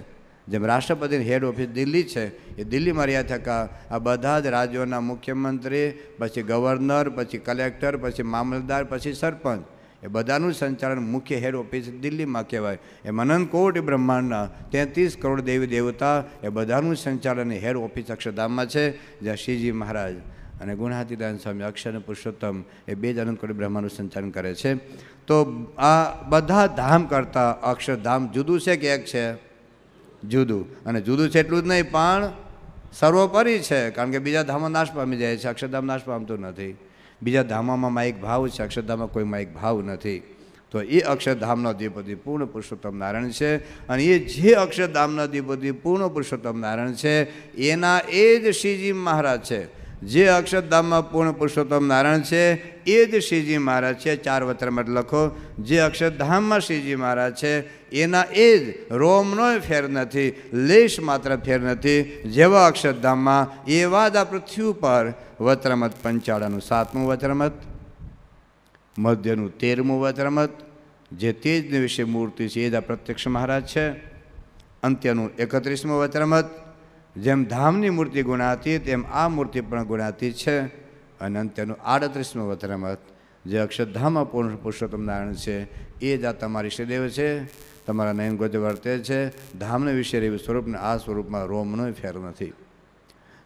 જેમ રાષ્ટ્રપતિની હેડ ઓફિસ દિલ્હી છે એ દિલ્હી રહ્યા થકા આ બધા જ રાજ્યોના મુખ્યમંત્રી પછી ગવર્નર પછી કલેક્ટર પછી મામલતદાર પછી સરપંચ એ બધાનું સંચાલન મુખ્ય હેડ ઓફિસ દિલ્હીમાં કહેવાય એમ અનંત કોટ બ્રહ્માંડના તેત્રીસ કરોડ દેવી દેવતા એ બધાનું સંચાલન હેડ ઓફિસ અક્ષરધામમાં છે જ્યાં શ્રીજી મહારાજ અને ગુણાતીદાન સ્વામી અક્ષર અને પુરુષોત્તમ એ બે જ અનંત કોટી બ્રહ્માનું સંચાલન કરે છે તો આ બધા ધામ કરતાં અક્ષરધામ જુદું છે કે એક છે જુદું અને જુદું છે એટલું જ નહીં પણ સર્વોપરી છે કારણ કે બીજા ધામો નાશ પામી જાય છે અક્ષરધામ નાશ પામતું નથી બીજા ધામોમાં માઇક ભાવ છે અક્ષરધામમાં કોઈ માઇક ભાવ નથી તો એ અક્ષરધામનો અધિપતિ પૂર્ણ પુરુષોત્તમ નારાયણ છે અને એ જે અક્ષરધામનો અધિપતિ પૂર્ણ પુરુષોત્તમ નારાયણ છે એના એ જ શ્રીજી મહારાજ છે જે અક્ષરધામમાં પૂર્ણ પુરુષોત્તમ નારાયણ છે એ જ શ્રીજી મહારાજ છે ચાર વત્રમાં લખો જે અક્ષરધામમાં શ્રીજી મહારાજ છે એના એ જ રોમનોય ફેર નથી લેશ માત્ર ફેર નથી જેવા અક્ષરધામમાં એવા જ આ પૃથ્વી ઉપર વત્રમત પંચાળાનું સાતમું વત્રમત મધ્યનું તેરમું વત્રમત જે તેજની વિશે મૂર્તિ છે એ જ આ પ્રત્યક્ષ મહારાજ છે અંત્યનું એકત્રીસમું વત્રમત જેમ ધામની મૂર્તિ ગુણાતી તેમ આ મૂર્તિ પણ ગુણાતી છે અને અંત્યનું આડત્રીસમું વતરમત જે અક્ષરધામમાં પૂર્ણ પુરુષોત્તમ નારાયણ છે એ જ આ તમારી શ્રીદેવ છે તમારા નયન ગોજ વર્તે છે ધામને વિશે એવું સ્વરૂપને આ સ્વરૂપમાં રોમનો ફેર નથી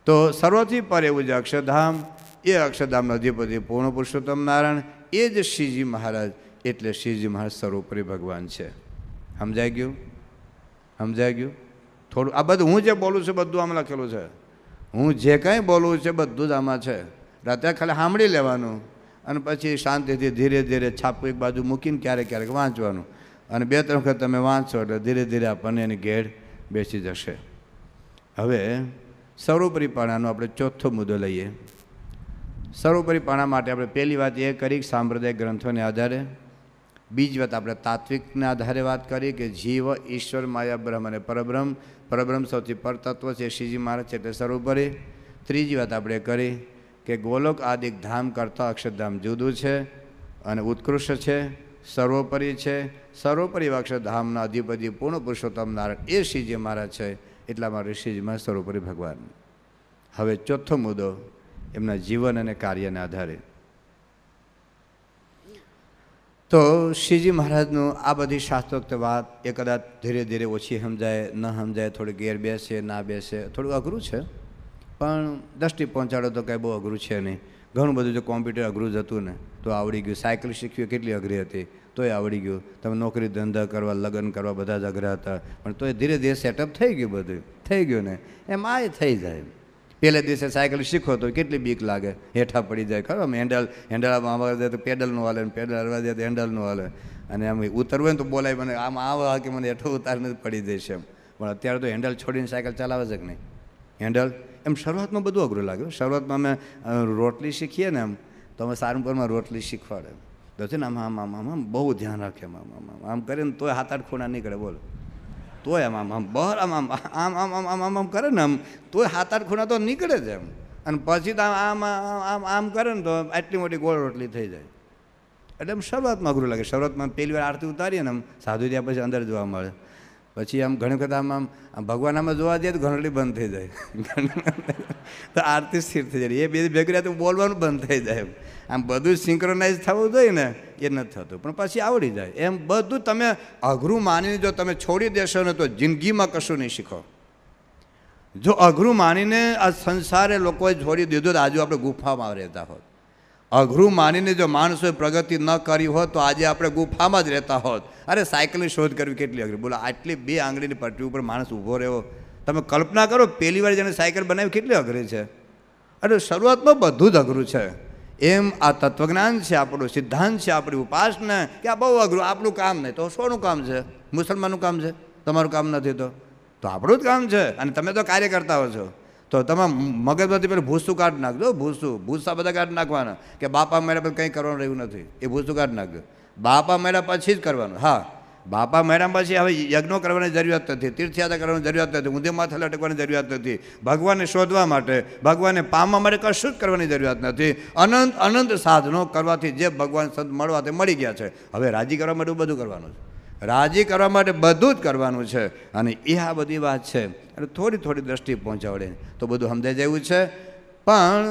તો સર્વથી પર એવું જે અક્ષરધામ એ અક્ષરધામનો અધિપતિ પૂર્ણ પુરુષોત્તમ નારાયણ એ જ શ્રીજી મહારાજ એટલે શ્રીજી મહારાજ સર્વોપરી ભગવાન છે સમજાઈ ગયું સમજાઈ ગયું થોડું આ બધું હું જે બોલું છું બધું આમ લખેલું છે હું જે કાંઈ બોલું છે બધું જ આમાં છે રાતે ખાલી સાંભળી લેવાનું અને પછી શાંતિથી ધીરે ધીરે છાપું એક બાજુ મૂકીને ક્યારેક ક્યારેક વાંચવાનું અને બે ત્રણ વખત તમે વાંચો એટલે ધીરે ધીરે આપણને એની ઘેર બેસી જશે હવે સર્વોપરી પાણાનો આપણે ચોથો મુદ્દો લઈએ સર્વોપરી સર્વોપરીપણા માટે આપણે પહેલી વાત એ કરી સાંપ્રદાયિક ગ્રંથોને આધારે બીજી વાત આપણે તાત્વિકના આધારે વાત કરી કે જીવ ઈશ્વર માયા બ્રહ્મ અને પરબ્રહ્મ પરબ્રહ્મ સૌથી પરતત્વ છે શ્રીજી મહારાજ છે એટલે સર્વોપરી ત્રીજી વાત આપણે કરી કે ગોલોક આદિક ધામ કરતાં અક્ષરધામ જુદું છે અને ઉત્કૃષ્ટ છે સર્વોપરી છે સર્વોપરી અક્ષરધામના અધિપતિ પૂર્ણ પુરુષોત્તમ નારાયણ એ શ્રીજી મહારાજ છે એટલા માટે શ્રીજીમાં સર્વોપરી ભગવાન હવે ચોથો મુદ્દો એમના જીવન અને કાર્યને આધારે તો શ્રીજી મહારાજનું આ બધી શાસ્ત્રોક્ત વાત એ કદાચ ધીરે ધીરે ઓછી સમજાય ન સમજાય થોડી ગેર બેસે ના બેસે થોડું અઘરું છે પણ દ્રષ્ટિ પહોંચાડો તો કંઈ બહુ અઘરું છે નહીં ઘણું બધું જો કોમ્પ્યુટર અઘરું જતું ને તો આવડી ગયું સાયકલ શીખવી કેટલી અઘરી હતી તોય આવડી ગયું તમે નોકરી ધંધા કરવા લગ્ન કરવા બધા જ અઘરા હતા પણ તોય ધીરે ધીરે સેટઅપ થઈ ગયું બધું થઈ ગયું ને એમ આય થઈ જાય પહેલે દિવસે સાયકલ શીખો તો કેટલી બીક લાગે હેઠા પડી જાય ખરો હેન્ડલ હેન્ડલમાં આમ જાય તો પેડલનું હાલે પેડલ હરવા જાય તો હેન્ડલનું હાલે અને આમ ઉતરવું હોય ને તો બોલાય મને આમ આવે કે મને હેઠો ઉતાર નથી પડી જઈશ એમ પણ અત્યારે તો હેન્ડલ છોડીને સાયકલ ચલાવે છે કે નહીં હેન્ડલ એમ શરૂઆતમાં બધું અઘરું લાગ્યું શરૂઆતમાં અમે રોટલી શીખીએ ને એમ તો અમે સારંગપુરમાં રોટલી શીખવાડે તો છે ને આમ આમ આમ આમ બહુ ધ્યાન રાખે આમ આમ આમ કરીને તોય હાથ આઠ ખૂણા નીકળે બોલો તોય આમ આમ આમ બહાર આમ આમ આમ આમ આમ આમ આમ આમ કરે ને આમ તોય સાત આઠ ખૂણા તો નીકળે જ એમ અને પછી તો આમ આમ આમ આમ કરે ને તો આટલી મોટી ગોળ રોટલી થઈ જાય એટલે એમ શરૂઆતમાં અઘરું લાગે શરૂઆતમાં પહેલી વાર આરતી ઉતારીએ ને આમ સાધુ ત્યાં પછી અંદર જોવા મળે પછી આમ ઘણી વખત આમ આમ ભગવાન આમાં જોવા જઈએ તો ઘંટડી બંધ થઈ જાય તો આરતી સ્થિર થઈ જાય એ બે ભેગી તો બોલવાનું બંધ થઈ જાય એમ આમ બધું સિંક્રોનાઇઝ થવું જોઈએ ને એ નથી થતું પણ પછી આવડી જાય એમ બધું તમે અઘરું માનીને જો તમે છોડી દેશો ને તો જિંદગીમાં કશું નહીં શીખો જો અઘરું માનીને આ સંસારે લોકોએ છોડી દીધું તો આજુ આપણે ગુફામાં રહેતા હોત અઘરું માનીને જો માણસોએ પ્રગતિ ન કરી હોત તો આજે આપણે ગુફામાં જ રહેતા હોત અરે સાયકલની શોધ કરવી કેટલી અઘરી બોલો આટલી બે આંગળીની પટ્ટી ઉપર માણસ ઊભો રહ્યો તમે કલ્પના કરો પહેલી વાર જેને સાયકલ બનાવી કેટલી અઘરી છે અને શરૂઆતમાં બધું જ અઘરું છે એમ આ તત્વજ્ઞાન છે આપણું સિદ્ધાંત છે આપણી ઉપાસના કે આ બહુ અઘરું આપણું કામ નહીં તો શોનું કામ છે મુસલમાનનું કામ છે તમારું કામ નથી તો તો આપણું જ કામ છે અને તમે તો કાર્ય કરતા હો છો તો તમે મગજમાંથી પેલું ભૂસું કાઢી નાખજો ભૂસું ભૂસા બધા કાઢી નાખવાના કે બાપા મેળા પછી કંઈ કરવાનું રહ્યું નથી એ ભૂસું કાઢી નાખજો બાપા મળ્યા પછી જ કરવાનું હા બાપા મર્યા પછી હવે યજ્ઞો કરવાની જરૂરિયાત નથી તીર્થયાત્રા કરવાની જરૂરિયાત નથી ઊંધે માથે લટકવાની જરૂરિયાત નથી ભગવાનને શોધવા માટે ભગવાનને પામવા માટે કશું જ કરવાની જરૂરિયાત નથી અનંત અનંત સાધનો કરવાથી જે ભગવાન સંત મળવા તે મળી ગયા છે હવે રાજી કરવા માટે બધું કરવાનું છે રાજી કરવા માટે બધું જ કરવાનું છે અને એ આ બધી વાત છે એટલે થોડી થોડી દ્રષ્ટિ પહોંચાડે તો બધું સમજાય જેવું છે પણ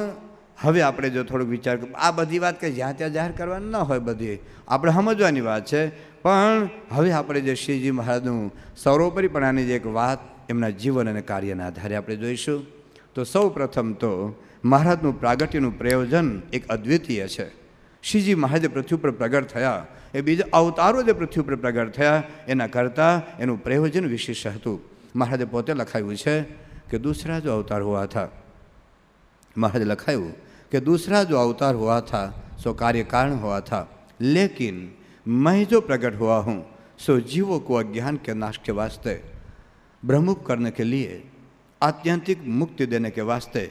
હવે આપણે જો થોડુંક વિચાર આ બધી વાત કંઈ જ્યાં ત્યાં જાહેર કરવાની ન હોય બધી આપણે સમજવાની વાત છે પણ હવે આપણે જે શ્રીજી મહારાજનું સર્વોપરીપણાની જે એક વાત એમના જીવન અને કાર્યના આધારે આપણે જોઈશું તો સૌ પ્રથમ તો મહારાજનું પ્રાગટ્યનું પ્રયોજન એક અદ્વિતીય છે શ્રીજી મહારાજે પૃથ્વી ઉપર પ્રગટ થયા એ બીજા અવતારો જે પૃથ્વી ઉપર પ્રગટ થયા એના કરતાં એનું પ્રયોજન વિશેષ હતું મહારાજે પોતે લખાયું છે કે દૂસરા જો અવતાર હોવા થા મહારાજે લખાયું કે દૂસરા જો અવતાર હોવા થા सो कार्य कारण हुआ था लेकिन मैं जो प्रकट हुआ हूँ सो जीवों को अज्ञान के नाश के वास्ते ब्रह्मुख करने के लिए आत्यंतिक मुक्ति देने के वास्ते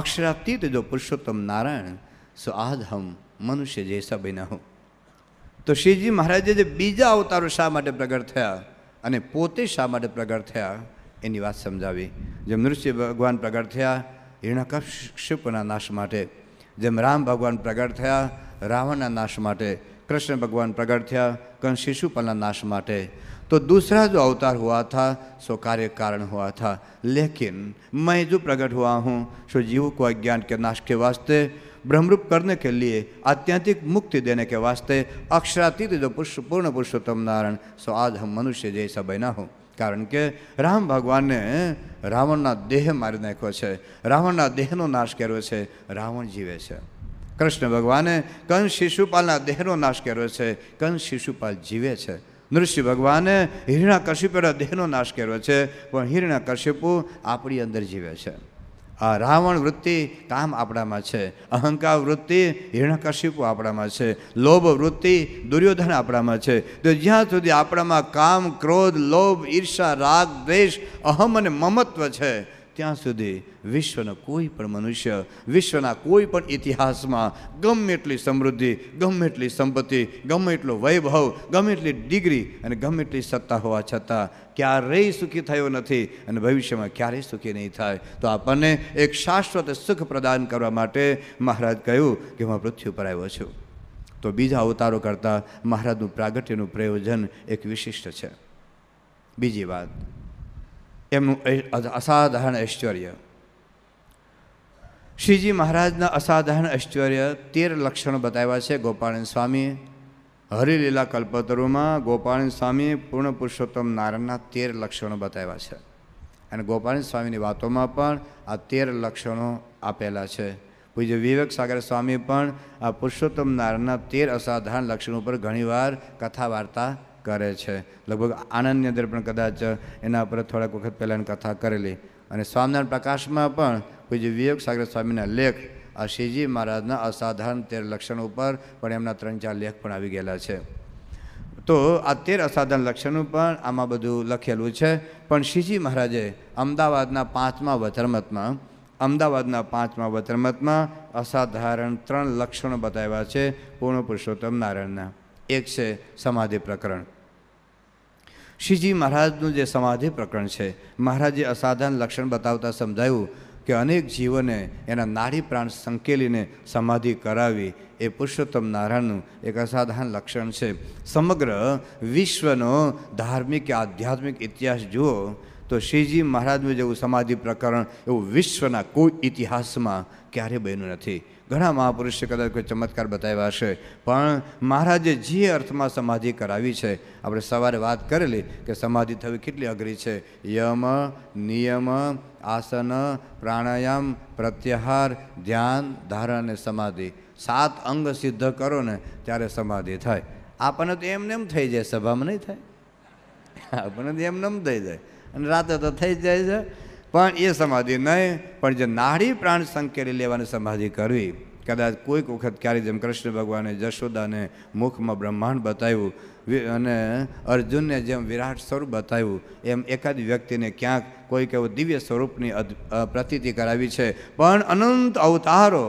अक्षरातीत जो पुरुषोत्तम नारायण सो आज हम મનુષ્ય જૈસા બન્યા હો તો શ્રીજી મહારાજે જે બીજા અવતારો શા માટે પ્રગટ થયા અને પોતે શા માટે પ્રગટ થયા એની વાત સમજાવી જેમ નૃસિંહ ભગવાન પ્રગટ થયા હિરણાકશ્યપના નાશ માટે જેમ રામ ભગવાન પ્રગટ થયા રાવણના નાશ માટે કૃષ્ણ ભગવાન પ્રગટ થયા કંસ શિશુપલના નાશ માટે તો દૂસરા જો અવતાર હોવા થા સો કાર્ય કારણ હોવા થા લેકિન મેં જો પ્રગટ હોવા હું सो जीव કો અજ્ઞાન કે નાશ કે वास्ते ब्रह्मरूप કરને કે लिए आत्यंतिक મુક્તિ દેને કે વાસ્તે अक्षरातीत जो પુરુષ પૂર્ણ પુરુષોત્તમ નારાયણ સો આજ હમ મનુષ્ય જે बना હો કારણ કે રામ ભગવાનને રાવણના દેહ મારી નાખ્યો છે રાવણના દેહનો નાશ કર્યો છે રાવણ જીવે છે કૃષ્ણ ભગવાને કંસ શિશુપાલના દેહનો નાશ કર્યો છે કંસ શિશુપાલ જીવે છે નૃષિ ભગવાને હિરણા કશ્યપના દેહનો નાશ કર્યો છે પણ હિરણા કશ્યપુ આપણી અંદર જીવે છે આ રાવણ વૃત્તિ કામ આપણામાં છે અહંકાર વૃત્તિ હિરણકશિપુ આપણામાં છે લોભ વૃત્તિ દુર્યોધન આપણામાં છે તો જ્યાં સુધી આપણામાં કામ ક્રોધ લોભ ઈર્ષા રાગ દ્વેષ અહમ અને મમત્વ છે ત્યાં સુધી વિશ્વનો કોઈ પણ મનુષ્ય વિશ્વના કોઈ પણ ઇતિહાસમાં ગમે એટલી સમૃદ્ધિ ગમે એટલી સંપત્તિ ગમે એટલો વૈભવ ગમે એટલી ડિગ્રી અને ગમે એટલી સત્તા હોવા છતાં ક્યારેય સુખી થયો નથી અને ભવિષ્યમાં ક્યારેય સુખી નહીં થાય તો આપણને એક શાશ્વત સુખ પ્રદાન કરવા માટે મહારાજ કહ્યું કે હું પૃથ્વી પર આવ્યો છું તો બીજા અવતારો કરતાં મહારાજનું પ્રાગટ્યનું પ્રયોજન એક વિશિષ્ટ છે બીજી વાત એમનું અસાધારણ ઐશ્વર્ય શ્રીજી મહારાજના અસાધારણ ઐશ્વર્ય તેર લક્ષણ બતાવ્યા છે ગોપાળન સ્વામીએ હરિલીલા કલ્પતરુમાં ગોપાળન સ્વામીએ પૂર્ણ પુરુષોત્તમ નારાયણના તેર લક્ષણો બતાવ્યા છે અને ગોપાલ સ્વામીની વાતોમાં પણ આ તેર લક્ષણો આપેલા છે પૂજ્ય વિવેક સાગર સ્વામી પણ આ પુરુષોત્તમ નારાયણના તેર અસાધારણ લક્ષણો ઉપર ઘણીવાર કથા વાર્તા કરે છે લગભગ આનંદની અંદર પણ કદાચ એના ઉપર થોડાક વખત પહેલાંની કથા કરેલી અને સ્વામિનારાયણ પ્રકાશમાં પણ પૂજ્ય વિવેક સાગર સ્વામીના લેખ આ શ્રીજી મહારાજના અસાધારણ તેર લક્ષણ ઉપર પણ એમના ત્રણ ચાર લેખ પણ આવી ગયેલા છે તો આ તેર અસાધારણ લક્ષણો પણ આમાં બધું લખેલું છે પણ શ્રીજી મહારાજે અમદાવાદના પાંચમા વચરમતમાં અમદાવાદના પાંચમા વચરમતમાં અસાધારણ ત્રણ લક્ષણો બતાવ્યા છે પૂર્ણ પુરુષોત્તમ નારાયણના એક છે સમાધિ પ્રકરણ શ્રીજી મહારાજનું જે સમાધિ પ્રકરણ છે મહારાજે અસાધારણ લક્ષણ બતાવતા સમજાયું કે અનેક જીવોને એના નાડી પ્રાણ સંકેલીને સમાધિ કરાવી એ પુરુષોત્તમ નારાયણનું એક અસાધારણ લક્ષણ છે સમગ્ર વિશ્વનો ધાર્મિક આધ્યાત્મિક ઇતિહાસ જુઓ તો શ્રીજી મહારાજનું જેવું સમાધિ પ્રકરણ એવું વિશ્વના કોઈ ઇતિહાસમાં ક્યારેય બન્યું નથી ઘણા મહાપુરુષે કદાચ કોઈ ચમત્કાર બતાવ્યા હશે પણ મહારાજે જે અર્થમાં સમાધિ કરાવી છે આપણે સવારે વાત કરેલી કે સમાધિ થવી કેટલી અઘરી છે યમ નિયમ આસન પ્રાણાયામ પ્રત્યાહાર ધ્યાન ધારણ અને સમાધિ સાત અંગ સિદ્ધ કરો ને ત્યારે સમાધિ થાય આપણને તો એમને એમ થઈ જાય સભામાં નહીં થાય આપણને તો એમને એમ થઈ જાય અને રાતે તો થઈ જ જાય છે પણ એ સમાધિ નહીં પણ જે નાડી પ્રાણ સંકેલી લેવાની સમાધિ કરવી કદાચ કોઈક વખત ક્યારે જેમ કૃષ્ણ ભગવાને જશોદાને મુખમાં બ્રહ્માંડ બતાવ્યું અને અર્જુનને જેમ વિરાટ સ્વરૂપ બતાવ્યું એમ એકાદ વ્યક્તિને ક્યાંક કોઈક એવું દિવ્ય સ્વરૂપની પ્રતીતિ કરાવી છે પણ અનંત અવતારો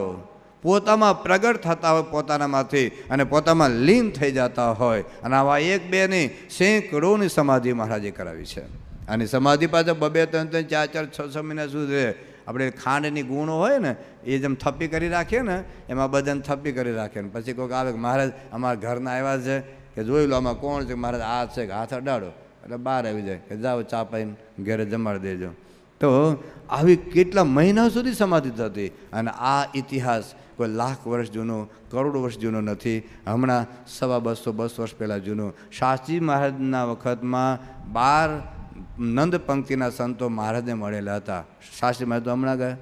પોતામાં પ્રગટ થતા હોય પોતાનામાંથી અને પોતામાં લીન થઈ જતા હોય અને આવા એક બેની નહીં સેંકડોની સમાધિ મહારાજે કરાવી છે અને સમાધિ પાછળ બબે ત્રણ ત્રણ ચાર ચાર છ છ મહિના સુધી આપણે ખાંડની ગુણો હોય ને એ જેમ થપ્પી કરી રાખીએ ને એમાં બધાને થપ્પી કરી રાખીએ ને પછી કોઈક આવે મહારાજ અમારા ઘરના આવ્યા છે કે જોઈ લો આમાં કોણ છે મહારાજ આ છે કે હાથ અડાડો એટલે બહાર આવી જાય કે જાઓ ચા પાઈને ઘરે જમાડી દેજો તો આવી કેટલા મહિના સુધી સમાધિ થતી અને આ ઇતિહાસ કોઈ લાખ વર્ષ જૂનો કરોડ વર્ષ જૂનો નથી હમણાં સવા બસો બસો વર્ષ પહેલાં જૂનો શાસ્ત્રી મહારાજના વખતમાં બાર નંદ પંક્તિના સંતો મહારાજને મળેલા હતા શાસ્ત્રી મહારાજ તો હમણાં ગયા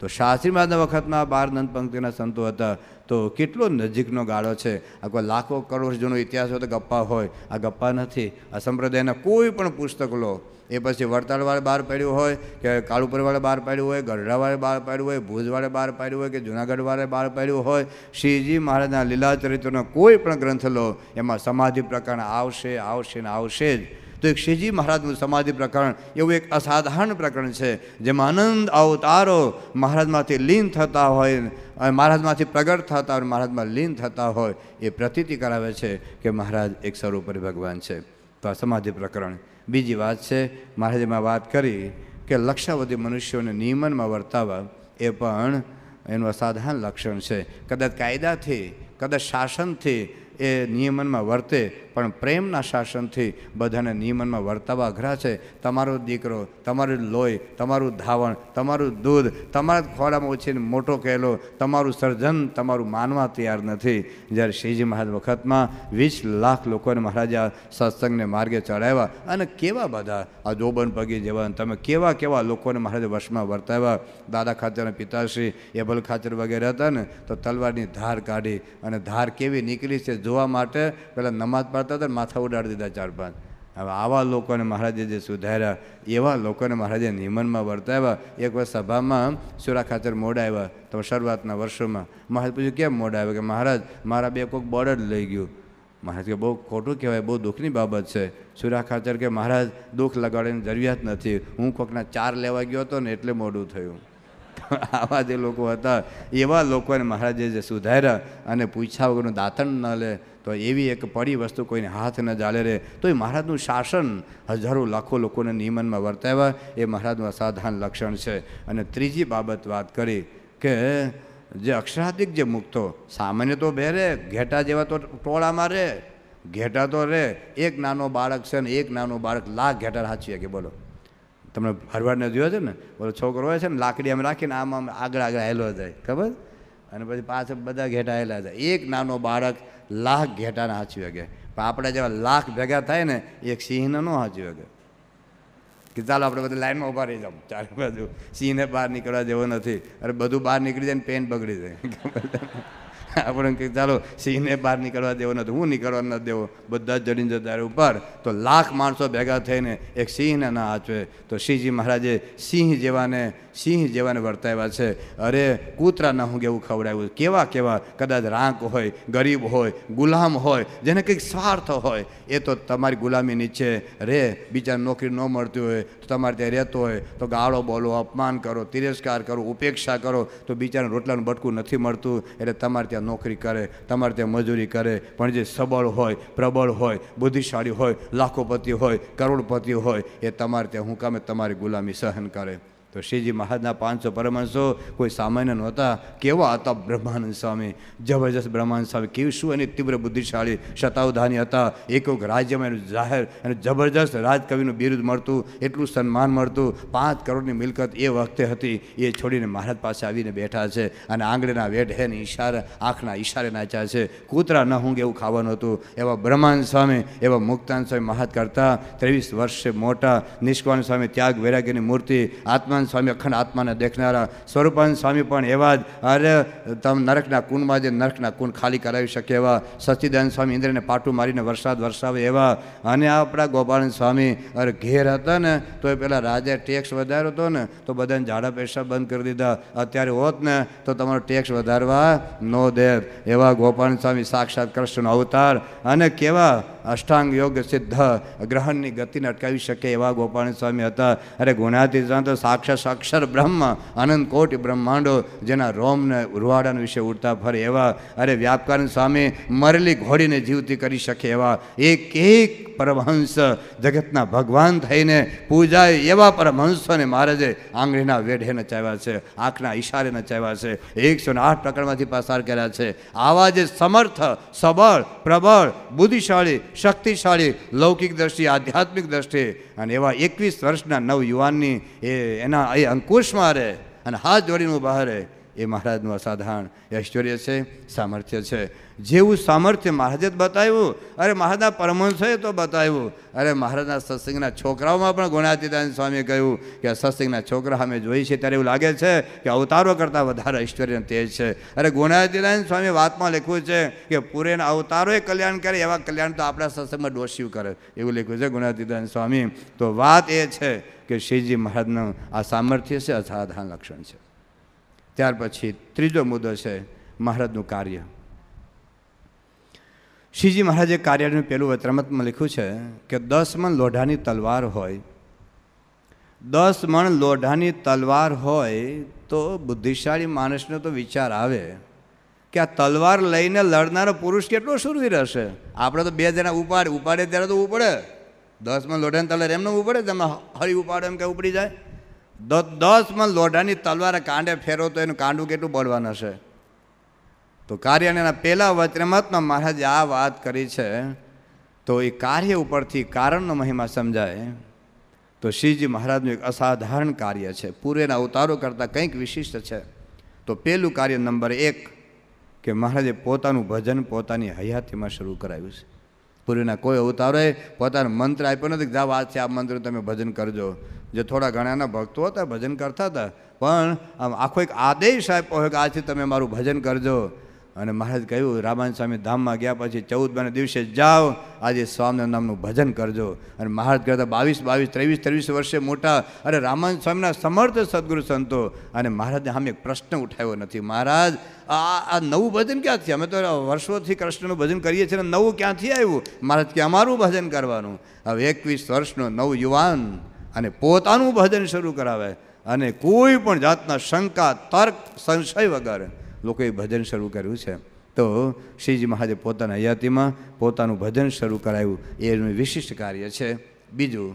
તો શાસ્ત્રી મહારાજના વખતમાં બાર નંદ પંક્તિના સંતો હતા તો કેટલો નજીકનો ગાળો છે આ કોઈ લાખો કરોડ જૂનો ઇતિહાસ હોય તો ગપ્પા હોય આ ગપ્પા નથી આ સંપ્રદાયના કોઈ પણ પુસ્તક લો એ પછી વડતાળવાળે બહાર પાડ્યું હોય કે કાળુપરવાળે બહાર પાડ્યું હોય ગઢડાવાળે બહાર પાડ્યું હોય ભુજવાળે બહાર પાડ્યું હોય કે જુનાગઢવાળે બહાર પાડ્યું હોય શ્રીજી મહારાજના લીલા ચરિત્રનો કોઈ પણ ગ્રંથ લો એમાં સમાધિ પ્રકરણ આવશે આવશે ને આવશે જ તો એક શિવજી મહારાજનું સમાધિ પ્રકરણ એવું એક અસાધારણ પ્રકરણ છે જેમાં આનંદ અવતારો મહારાજમાંથી લીન થતા હોય મહારાજમાંથી પ્રગટ થતા હોય મહારાજમાં લીન થતા હોય એ પ્રતીતિ કરાવે છે કે મહારાજ એક સર્વોપરી ભગવાન છે તો આ સમાધિ પ્રકરણ બીજી વાત છે મહારાજમાં વાત કરી કે લક્ષાવધી મનુષ્યોને નિયમનમાં વર્તાવા એ પણ એનું અસાધારણ લક્ષણ છે કદાચ કાયદાથી કદાચ શાસનથી એ નિયમનમાં વર્તે પણ પ્રેમના શાસનથી બધાને નિયમનમાં વર્તાવા અઘરા છે તમારો દીકરો તમારું લોહી તમારું ધાવણ તમારું દૂધ તમારા ખોરામાં ઓછીને મોટો કહેલો તમારું સર્જન તમારું માનવા તૈયાર નથી જ્યારે શ્રીજી મહારાજ વખતમાં વીસ લાખ લોકોને મહારાજા સત્સંગને માર્ગે ચડાવ્યા અને કેવા બધા આ જોબન પગી જેવા તમે કેવા કેવા લોકોને મહારાજ વશમાં વર્તાવ્યા દાદા ખાચરના પિતાશ્રી એબલ ખાચર વગેરે હતા ને તો તલવારની ધાર કાઢી અને ધાર કેવી નીકળી છે જોવા માટે પહેલાં નમાજ પાડતા હતા માથા ઉડાડી દીધા ચાર પાંચ હવે આવા લોકોને મહારાજે જે સુધાર્યા એવા લોકોને મહારાજે નિમનમાં વર્તાવ્યા એક વાર સભામાં સુરા ખાતર મોડા આવ્યા તો શરૂઆતના વર્ષોમાં મહારાજ પૂછ્યું કેમ મોડા આવ્યો કે મહારાજ મારા બે કોઈક બોર્ડ જ લઈ ગયું મહારાજ કે બહુ ખોટું કહેવાય બહુ દુઃખની બાબત છે સુરા ખાચર કે મહારાજ દુઃખ લગાડવાની જરૂરિયાત નથી હું કોઈકના ચાર લેવા ગયો હતો ને એટલે મોડું થયું આવા જે લોકો હતા એવા લોકોને મહારાજે જે સુધાર્યા અને પૂછ્યા વગરનું દાંતણ ન લે તો એવી એક પડી વસ્તુ કોઈને હાથ ન ચાલે રહે તો એ મહારાજનું શાસન હજારો લાખો લોકોને નિયમનમાં વર્તાવ્યા એ મહારાજનું અસાધારણ લક્ષણ છે અને ત્રીજી બાબત વાત કરી કે જે અક્ષરાધિક જે મુક્તો સામાન્ય તો બે રે ઘેટા જેવા તો ટોળામાં રહે ઘેટા તો રહે એક નાનો બાળક છે ને એક નાનો બાળક લાખ ઘેટા સાચી કે બોલો તમને હરવાડને જોયો છે ને બોલો છોકરો હોય છે ને લાકડી આમ રાખીને આમ આમ આગળ આગળ આવેલો જાય ખબર અને પછી પાછળ બધા ઘેટા આવેલા જાય એક નાનો બાળક લાખ ઘેટાને હાચવી શકે પણ આપણે જેવા લાખ ભેગા થાય ને એક સિંહને ન હાચવી શકે કે ચાલો આપણે બધા લાઈનમાં ઉભા રહી જાઉં ચારે બાજુ સિંહને બહાર નીકળવા જેવો નથી અરે બધું બહાર નીકળી જાય ને પેન બગડી જાય આપણે કે ચાલો સિંહને બહાર નીકળવા દેવો નથી હું નીકળવા ન દેવો બધા જ જડીને જતા ઉપર તો લાખ માણસો ભેગા થઈને એક સિંહને ના આચવે તો સિંહજી મહારાજે સિંહ જેવાને સિંહ જેવાને વર્તાવ્યા છે અરે કૂતરાના હું કેવું ખવડાવ્યું કેવા કેવા કદાચ રાંક હોય ગરીબ હોય ગુલામ હોય જેને કંઈક સ્વાર્થ હોય એ તો તમારી ગુલામી નીચે રે બીજા નોકરી ન મળતી હોય તો તમારે ત્યાં રહેતો હોય તો ગાળો બોલો અપમાન કરો તિરસ્કાર કરો ઉપેક્ષા કરો તો બિચારાને રોટલાનું બટકું નથી મળતું એટલે તમારે ત્યાં નોકરી કરે તમારે ત્યાં મજૂરી કરે પણ જે સબળ હોય પ્રબળ હોય બુદ્ધિશાળી હોય લાખોપતિ હોય કરોડપતિ હોય એ તમારે ત્યાં હું કામે તમારી ગુલામી સહન કરે તો શ્રીજી મહારાજના પાંચસો પરમહંસો કોઈ સામાન્ય નહોતા કેવા હતા બ્રહ્માનંદ સ્વામી જબરજસ્ત બ્રહ્માનંદ સ્વામી કેવું શું અને તીવ્ર બુદ્ધિશાળી શતાવધાની હતા એક એક રાજ્યમાં એનું જાહેર અને જબરજસ્ત રાજકવિનું બિરુદ મળતું એટલું સન્માન મળતું પાંચ કરોડની મિલકત એ વખતે હતી એ છોડીને મહારાજ પાસે આવીને બેઠા છે અને આંગળીના વેઢ હેને ઈશારે આંખના ઈશારે નાચ્યા છે કૂતરા ન હું એવું ખાવાનું હતું એવા બ્રહ્માનંદ સ્વામી એવા મુક્તાન સ્વામી મહાત કરતા ત્રેવીસ વર્ષે મોટા નિષ્કાન સ્વામી ત્યાગ વૈરાગ્યની મૂર્તિ આત્મા સ્વરૂપાન સ્વામી અખંડ આત્માને દેખનારા સ્વરૂપાન સ્વામી પણ એવા જ અરે તમે નરકના કુંડમાં જે નરકના કુંડ ખાલી કરાવી શકે એવા સચ્ચિદાનંદ સ્વામી ઇન્દ્રને પાટું મારીને વરસાદ વરસાવે એવા અને આપણા ગોપાલંદ સ્વામી અરે ઘેર હતા ને તો એ પેલા રાજા ટેક્સ વધાર્યો હતો ને તો બધાને ઝાડા પૈસા બંધ કરી દીધા અત્યારે હોત ને તો તમારો ટેક્સ વધારવા નો દેવ એવા ગોપાલ સ્વામી સાક્ષાત કૃષ્ણનો અવતાર અને કેવા અષ્ટાંગ યોગ સિદ્ધ ગ્રહણની ગતિને અટકાવી શકે એવા ગોપાલ સ્વામી હતા અરે ગુણાતી તો સાક્ષાત સાક્ષર બ્રહ્મ અનંત કોટ બ્રહ્માંડો જેના રોમને ઉરવાડાન વિશે ઉડતા ફરે એવા અરે વ્યાપકાનંદ સ્વામી મરેલી ઘોડીને જીવતી કરી શકે એવા એક એક પરમહંસ જગતના ભગવાન થઈને પૂજાય એવા પરમહંસોને મહારાજે આંગળીના વેઢે નચાવ્યા છે આંખના ઈશારે નચાવ્યા છે એકસો ને આઠ પ્રકરણમાંથી પસાર કર્યા છે આવા જે સમર્થ સબળ પ્રબળ બુદ્ધિશાળી શક્તિશાળી લૌકિક દ્રષ્ટિએ આધ્યાત્મિક દ્રષ્ટિએ અને એવા એકવીસ વર્ષના નવયુવાનની એ એના એ અંકુશમાં રહે અને હાથ જોડીને બહાર રહે એ મહારાજનું અસાધારણ ઐશ્વર્ય છે સામર્થ્ય છે જેવું સામર્થ્ય મહારાજે જ બતાવ્યું અરે મહારાજના પરમહંસોએ તો બતાવ્યું અરે મહારાજના સત્સંગના છોકરાઓમાં પણ ગુણાતીતાન સ્વામીએ કહ્યું કે આ સત્સંગના છોકરા અમે જોઈએ છીએ ત્યારે એવું લાગે છે કે અવતારો કરતાં વધારે ઐશ્વર્ય તેજ છે અરે ગુણાતીતાન સ્વામી વાતમાં લખ્યું છે કે પૂરેના અવતારોએ કલ્યાણ કરે એવા કલ્યાણ તો આપણા સત્સંગમાં ડોસ્યું કરે એવું લખ્યું છે ગુણાતીતાન સ્વામી તો વાત એ છે કે શ્રીજી મહારાજનું આ સામર્થ્ય છે અસાધારણ લક્ષણ છે ત્યાર પછી ત્રીજો મુદ્દો છે મહારાજનું કાર્ય શ્રીજી મહારાજે કાર્યનું પહેલું વત્રમતમાં લખ્યું છે કે દસ મણ લોઢાની તલવાર હોય દસ મણ લોઢાની તલવાર હોય તો બુદ્ધિશાળી માણસનો તો વિચાર આવે કે આ તલવાર લઈને લડનારો પુરુષ કેટલો સુરવી હશે આપણે તો બે જણા ઉપાડ ઉપાડે ત્યારે તો ઉપડે મણ લોઢાની તલવાર એમને ઉપડે તમે હરી ઉપાડે એમ કે ઉપડી જાય દસ દસ મન લોઢાની તલવારે કાંડે ફેરો તો એનું કાંડું કેટલું બળવાનું હશે તો કાર્ય અને એના પહેલાં વચનામતમાં મહારાજે આ વાત કરી છે તો એ કાર્ય ઉપરથી કારણનો મહિમા સમજાય તો શ્રીજી મહારાજનું એક અસાધારણ કાર્ય છે પૂરેના અવતારો કરતાં કંઈક વિશિષ્ટ છે તો પહેલું કાર્ય નંબર એક કે મહારાજે પોતાનું ભજન પોતાની હયાતીમાં શરૂ કરાવ્યું છે પૂર્વીના કોઈ અવતારે પોતાનો મંત્ર આપ્યો નથી જાઓ આ છે આ મંત્ર તમે ભજન કરજો જે થોડા ઘણાના ભક્તો હતા ભજન કરતા હતા પણ આમ આખો એક આદેશ આપ્યો હોય કે આજથી તમે મારું ભજન કરજો અને મહારાજ કહ્યું રામાન સ્વામી ધામમાં ગયા પછી ચૌદમાં દિવસે જાઓ આજે સ્વામી નામનું ભજન કરજો અને મહારાજ કરતા બાવીસ બાવીસ ત્રેવીસ ત્રેવીસ વર્ષે મોટા અરે રામાન સ્વામીના સમર્થ સદગુરુ સંતો અને મહારાજને આમ એક પ્રશ્ન ઉઠાવ્યો નથી મહારાજ આ આ નવું ભજન ક્યાંથી અમે તો વર્ષોથી કૃષ્ણનું ભજન કરીએ છીએ અને નવું ક્યાંથી આવ્યું મહારાજ કે અમારું ભજન કરવાનું હવે એકવીસ વર્ષનો નવ યુવાન અને પોતાનું ભજન શરૂ કરાવે અને કોઈ પણ જાતના શંકા તર્ક સંશય વગર લોકોએ ભજન શરૂ કર્યું છે તો શ્રીજી મહાદેવ પોતાની હયાતીમાં પોતાનું ભજન શરૂ કરાયું એનું વિશિષ્ટ કાર્ય છે બીજું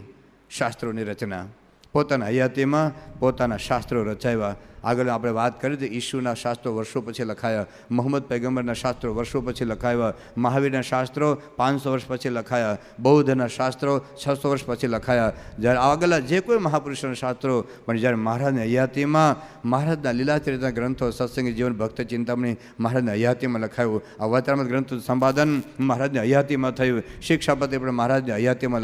શાસ્ત્રોની રચના પોતાના હયાતીમાં પોતાના શાસ્ત્રો રચાવ્યા આગળ આપણે વાત કરી હતી ઈશુના શાસ્ત્રો વર્ષો પછી લખાયા મોહમ્મદ પૈગંબરના શાસ્ત્રો વર્ષો પછી લખાયા મહાવીરના શાસ્ત્રો પાંચસો વર્ષ પછી લખાયા બૌદ્ધના શાસ્ત્રો છસો વર્ષ પછી લખાયા જ્યારે આગળના જે કોઈ મહાપુરુષોના શાસ્ત્રો પણ જ્યારે મહારાજની હયાતીમાં મહારાજના લીલાચરિતના ગ્રંથો સત્સંગી જીવન ભક્ત ચિંતામણી મહારાજની હયાતીમાં લખાયું આ વાતાવરણ ગ્રંથનું સંપાદન મહારાજની હયાતીમાં થયું શિક્ષાપતિ પણ મહારાજની હયાતીમાં